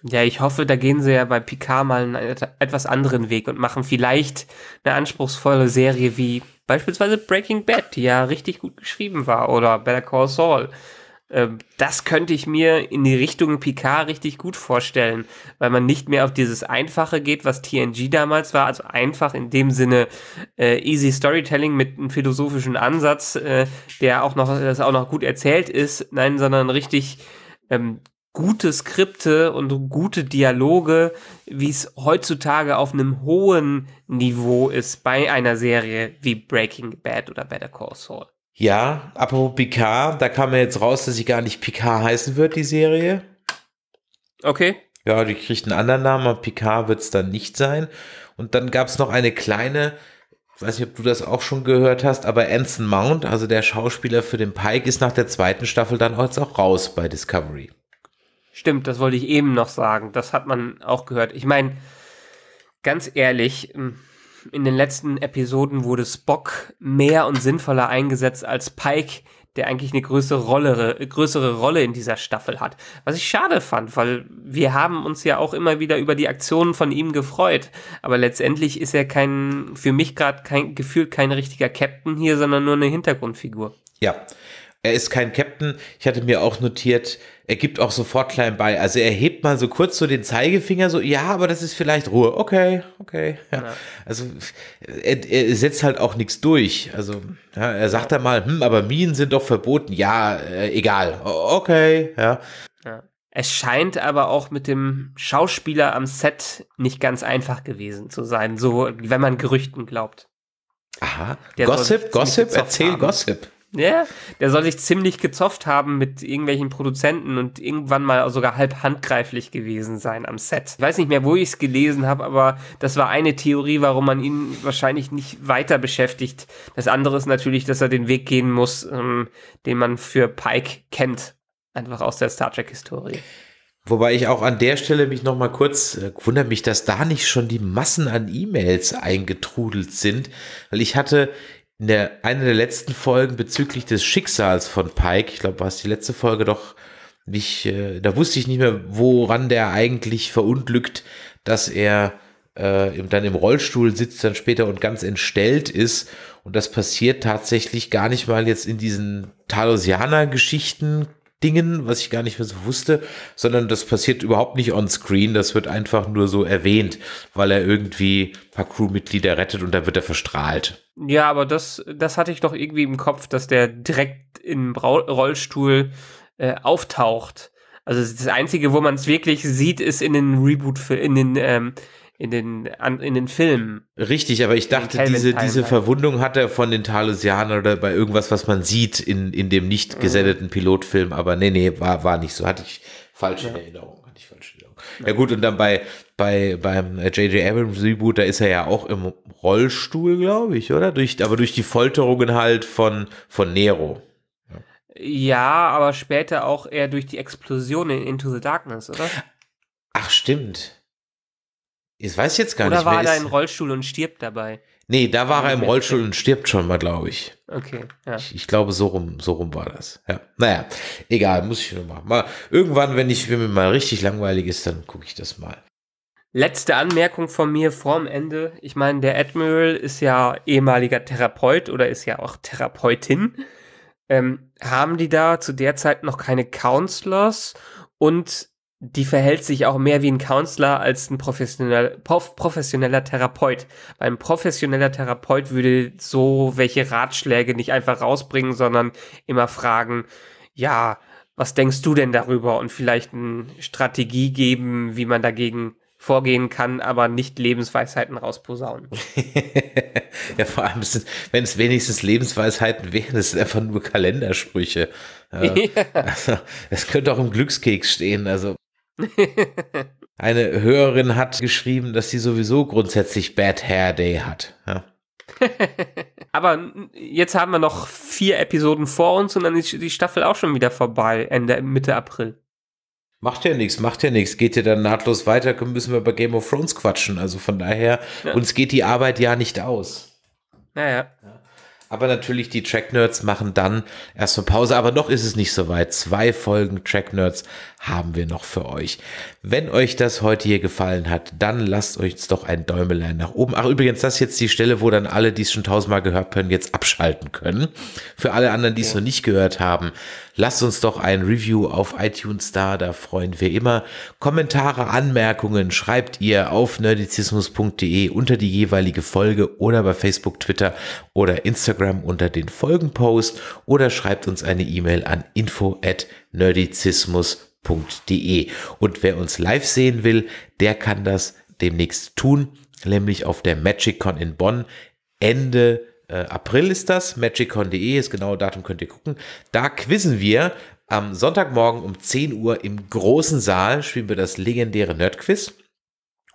Ja, ich hoffe, da gehen sie ja bei Picard mal einen etwas anderen Weg und machen vielleicht eine anspruchsvolle Serie wie beispielsweise Breaking Bad, die ja richtig gut geschrieben war, oder Better Call Saul, ähm, das könnte ich mir in die Richtung Picard richtig gut vorstellen, weil man nicht mehr auf dieses Einfache geht, was TNG damals war, also einfach in dem Sinne äh, easy Storytelling mit einem philosophischen Ansatz, äh, der auch noch, das auch noch gut erzählt ist, nein, sondern richtig ähm, gute Skripte und gute Dialoge, wie es heutzutage auf einem hohen Niveau ist bei einer Serie wie Breaking Bad oder Better Call Saul. Ja, apropos Picard, da kam ja jetzt raus, dass sie gar nicht Picard heißen wird, die Serie. Okay. Ja, die kriegt einen anderen Namen, aber Picard wird es dann nicht sein. Und dann gab es noch eine kleine, weiß nicht, ob du das auch schon gehört hast, aber Anson Mount, also der Schauspieler für den Pike, ist nach der zweiten Staffel dann jetzt auch raus bei Discovery. Stimmt, das wollte ich eben noch sagen. Das hat man auch gehört. Ich meine, ganz ehrlich, hm, in den letzten Episoden wurde Spock mehr und sinnvoller eingesetzt als Pike, der eigentlich eine größere Rolle, größere Rolle in dieser Staffel hat. Was ich schade fand, weil wir haben uns ja auch immer wieder über die Aktionen von ihm gefreut. Aber letztendlich ist er kein, für mich gerade kein Gefühl, kein richtiger Captain hier, sondern nur eine Hintergrundfigur. Ja. Er ist kein Captain. Ich hatte mir auch notiert, er gibt auch sofort klein bei. Also er hebt mal so kurz so den Zeigefinger, so, ja, aber das ist vielleicht Ruhe. Okay, okay. Ja. Also er, er, setzt halt auch nichts durch. Also ja, er sagt ja. dann mal, hm, aber Minen sind doch verboten. Ja, äh, egal. Okay, ja. Es scheint aber auch mit dem Schauspieler am Set nicht ganz einfach gewesen zu sein, so wenn man Gerüchten glaubt. Aha. Der Gossip, Gossip, erzähl haben. Gossip. Ja, der soll sich ziemlich gezofft haben mit irgendwelchen Produzenten und irgendwann mal sogar halb handgreiflich gewesen sein am Set. Ich weiß nicht mehr, wo ich es gelesen habe, aber das war eine Theorie, warum man ihn wahrscheinlich nicht weiter beschäftigt. Das andere ist natürlich, dass er den Weg gehen muss, ähm, den man für Pike kennt. Einfach aus der Star Trek-Historie. Wobei ich auch an der Stelle mich nochmal kurz äh, wundere mich, dass da nicht schon die Massen an E-Mails eingetrudelt sind, weil ich hatte in der, einer der letzten Folgen bezüglich des Schicksals von Pike, ich glaube, war es die letzte Folge doch, nicht, äh, da wusste ich nicht mehr, woran der eigentlich verunglückt, dass er äh, dann im Rollstuhl sitzt dann später und ganz entstellt ist. Und das passiert tatsächlich gar nicht mal jetzt in diesen Talosianer-Geschichten, Dingen, was ich gar nicht mehr so wusste, sondern das passiert überhaupt nicht on screen, das wird einfach nur so erwähnt, weil er irgendwie ein paar Crewmitglieder rettet und dann wird er verstrahlt. Ja, aber das, das hatte ich doch irgendwie im Kopf, dass der direkt im Rollstuhl äh, auftaucht. Also das Einzige, wo man es wirklich sieht, ist in den Reboot, in den ähm, in den, an, in den Filmen. Richtig, aber ich dachte, diese, diese Verwundung hat er von den Talosianern oder bei irgendwas, was man sieht in, in dem nicht mhm. gesendeten Pilotfilm. Aber nee, nee, war, war nicht so. Hatte ich falsche ja. Erinnerung. Hatte ich falsche Erinnerung. Ja. ja, gut, und dann bei, bei, beim J.J. Äh, Abrams Reboot, da ist er ja auch im Rollstuhl, glaube ich, oder? Durch, aber durch die Folterungen halt von, von Nero. Ja, aber später auch eher durch die Explosion in Into the Darkness, oder? Ach, stimmt. Das weiß ich jetzt gar Oder nicht. Oder war er da im Rollstuhl und stirbt dabei? Nee, da war er im Rollstuhl und stirbt schon mal, glaube ich. Okay, ja. Ich, ich, glaube, so rum, so rum war das. Ja. Naja, egal, muss ich nur machen. Mal, irgendwann, wenn, ich, wenn mir mal richtig langweilig ist, dann gucke ich das mal. Letzte Anmerkung von mir vorm Ende. Ich meine, der Admiral ist ja ehemaliger Therapeut oder ist ja auch Therapeutin. Ähm, haben die da zu der Zeit noch keine Counselors und die verhält sich auch mehr wie ein Counselor als ein professionell, professioneller Therapeut. Weil ein professioneller Therapeut würde so welche Ratschläge nicht einfach rausbringen, sondern immer fragen, ja, was denkst du denn darüber? Und vielleicht eine Strategie geben, wie man dagegen vorgehen kann, aber nicht Lebensweisheiten rausposaunen. ja, vor allem, wenn es wenigstens Lebensweisheiten wären, es sind einfach nur Kalendersprüche. Ja. Also, es könnte auch im Glückskeks stehen. Also, Eine Hörerin hat geschrieben, dass sie sowieso grundsätzlich Bad Hair Day hat. Ja. Aber jetzt haben wir noch vier Episoden vor uns und dann ist die Staffel auch schon wieder vorbei, Ende, Mitte April. Macht ja nichts, macht ja nichts. Geht ja dann nahtlos weiter, müssen wir bei Game of Thrones quatschen. Also von daher, ja. uns geht die Arbeit ja nicht aus. Naja. Aber natürlich, die Track Nerds machen dann erst erstmal Pause. Aber noch ist es nicht so weit. Zwei Folgen Track Nerds haben wir noch für euch. Wenn euch das heute hier gefallen hat, dann lasst euch doch ein Däumelein nach oben. Ach, übrigens, das ist jetzt die Stelle, wo dann alle, die es schon tausendmal gehört haben, jetzt abschalten können. Für alle anderen, die es ja. noch nicht gehört haben, lasst uns doch ein Review auf iTunes da. Da freuen wir immer. Kommentare, Anmerkungen schreibt ihr auf nerdizismus.de unter die jeweilige Folge oder bei Facebook, Twitter oder Instagram. Instagram unter den Folgenpost oder schreibt uns eine E-Mail an info at nerdizismus.de. Und wer uns live sehen will, der kann das demnächst tun, nämlich auf der MagicCon in Bonn Ende äh, April ist das, magiccon.de das genaue Datum, könnt ihr gucken. Da quizzen wir am Sonntagmorgen um 10 Uhr im großen Saal, spielen wir das legendäre Nerdquiz.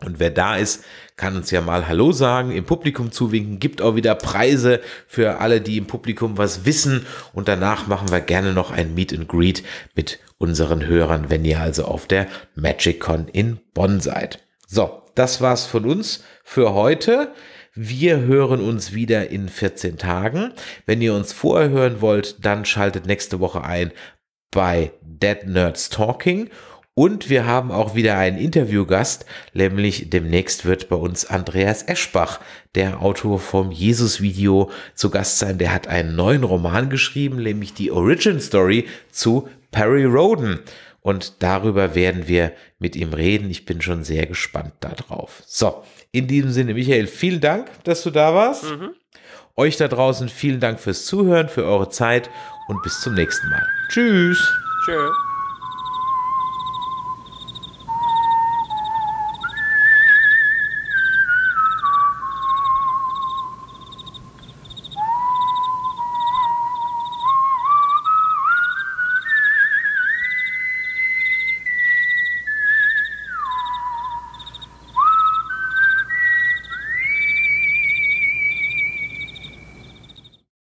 Und wer da ist, kann uns ja mal Hallo sagen, im Publikum zuwinken, gibt auch wieder Preise für alle, die im Publikum was wissen. Und danach machen wir gerne noch ein Meet and Greet mit unseren Hörern, wenn ihr also auf der MagicCon in Bonn seid. So, das war's von uns für heute. Wir hören uns wieder in 14 Tagen. Wenn ihr uns vorher hören wollt, dann schaltet nächste Woche ein bei Dead Nerds Talking und wir haben auch wieder einen Interviewgast, nämlich demnächst wird bei uns Andreas Eschbach, der Autor vom Jesus-Video, zu Gast sein. Der hat einen neuen Roman geschrieben, nämlich die Origin Story zu Perry Roden. Und darüber werden wir mit ihm reden. Ich bin schon sehr gespannt darauf. So, in diesem Sinne, Michael, vielen Dank, dass du da warst. Mhm. Euch da draußen vielen Dank fürs Zuhören, für eure Zeit und bis zum nächsten Mal. Tschüss. Tschüss.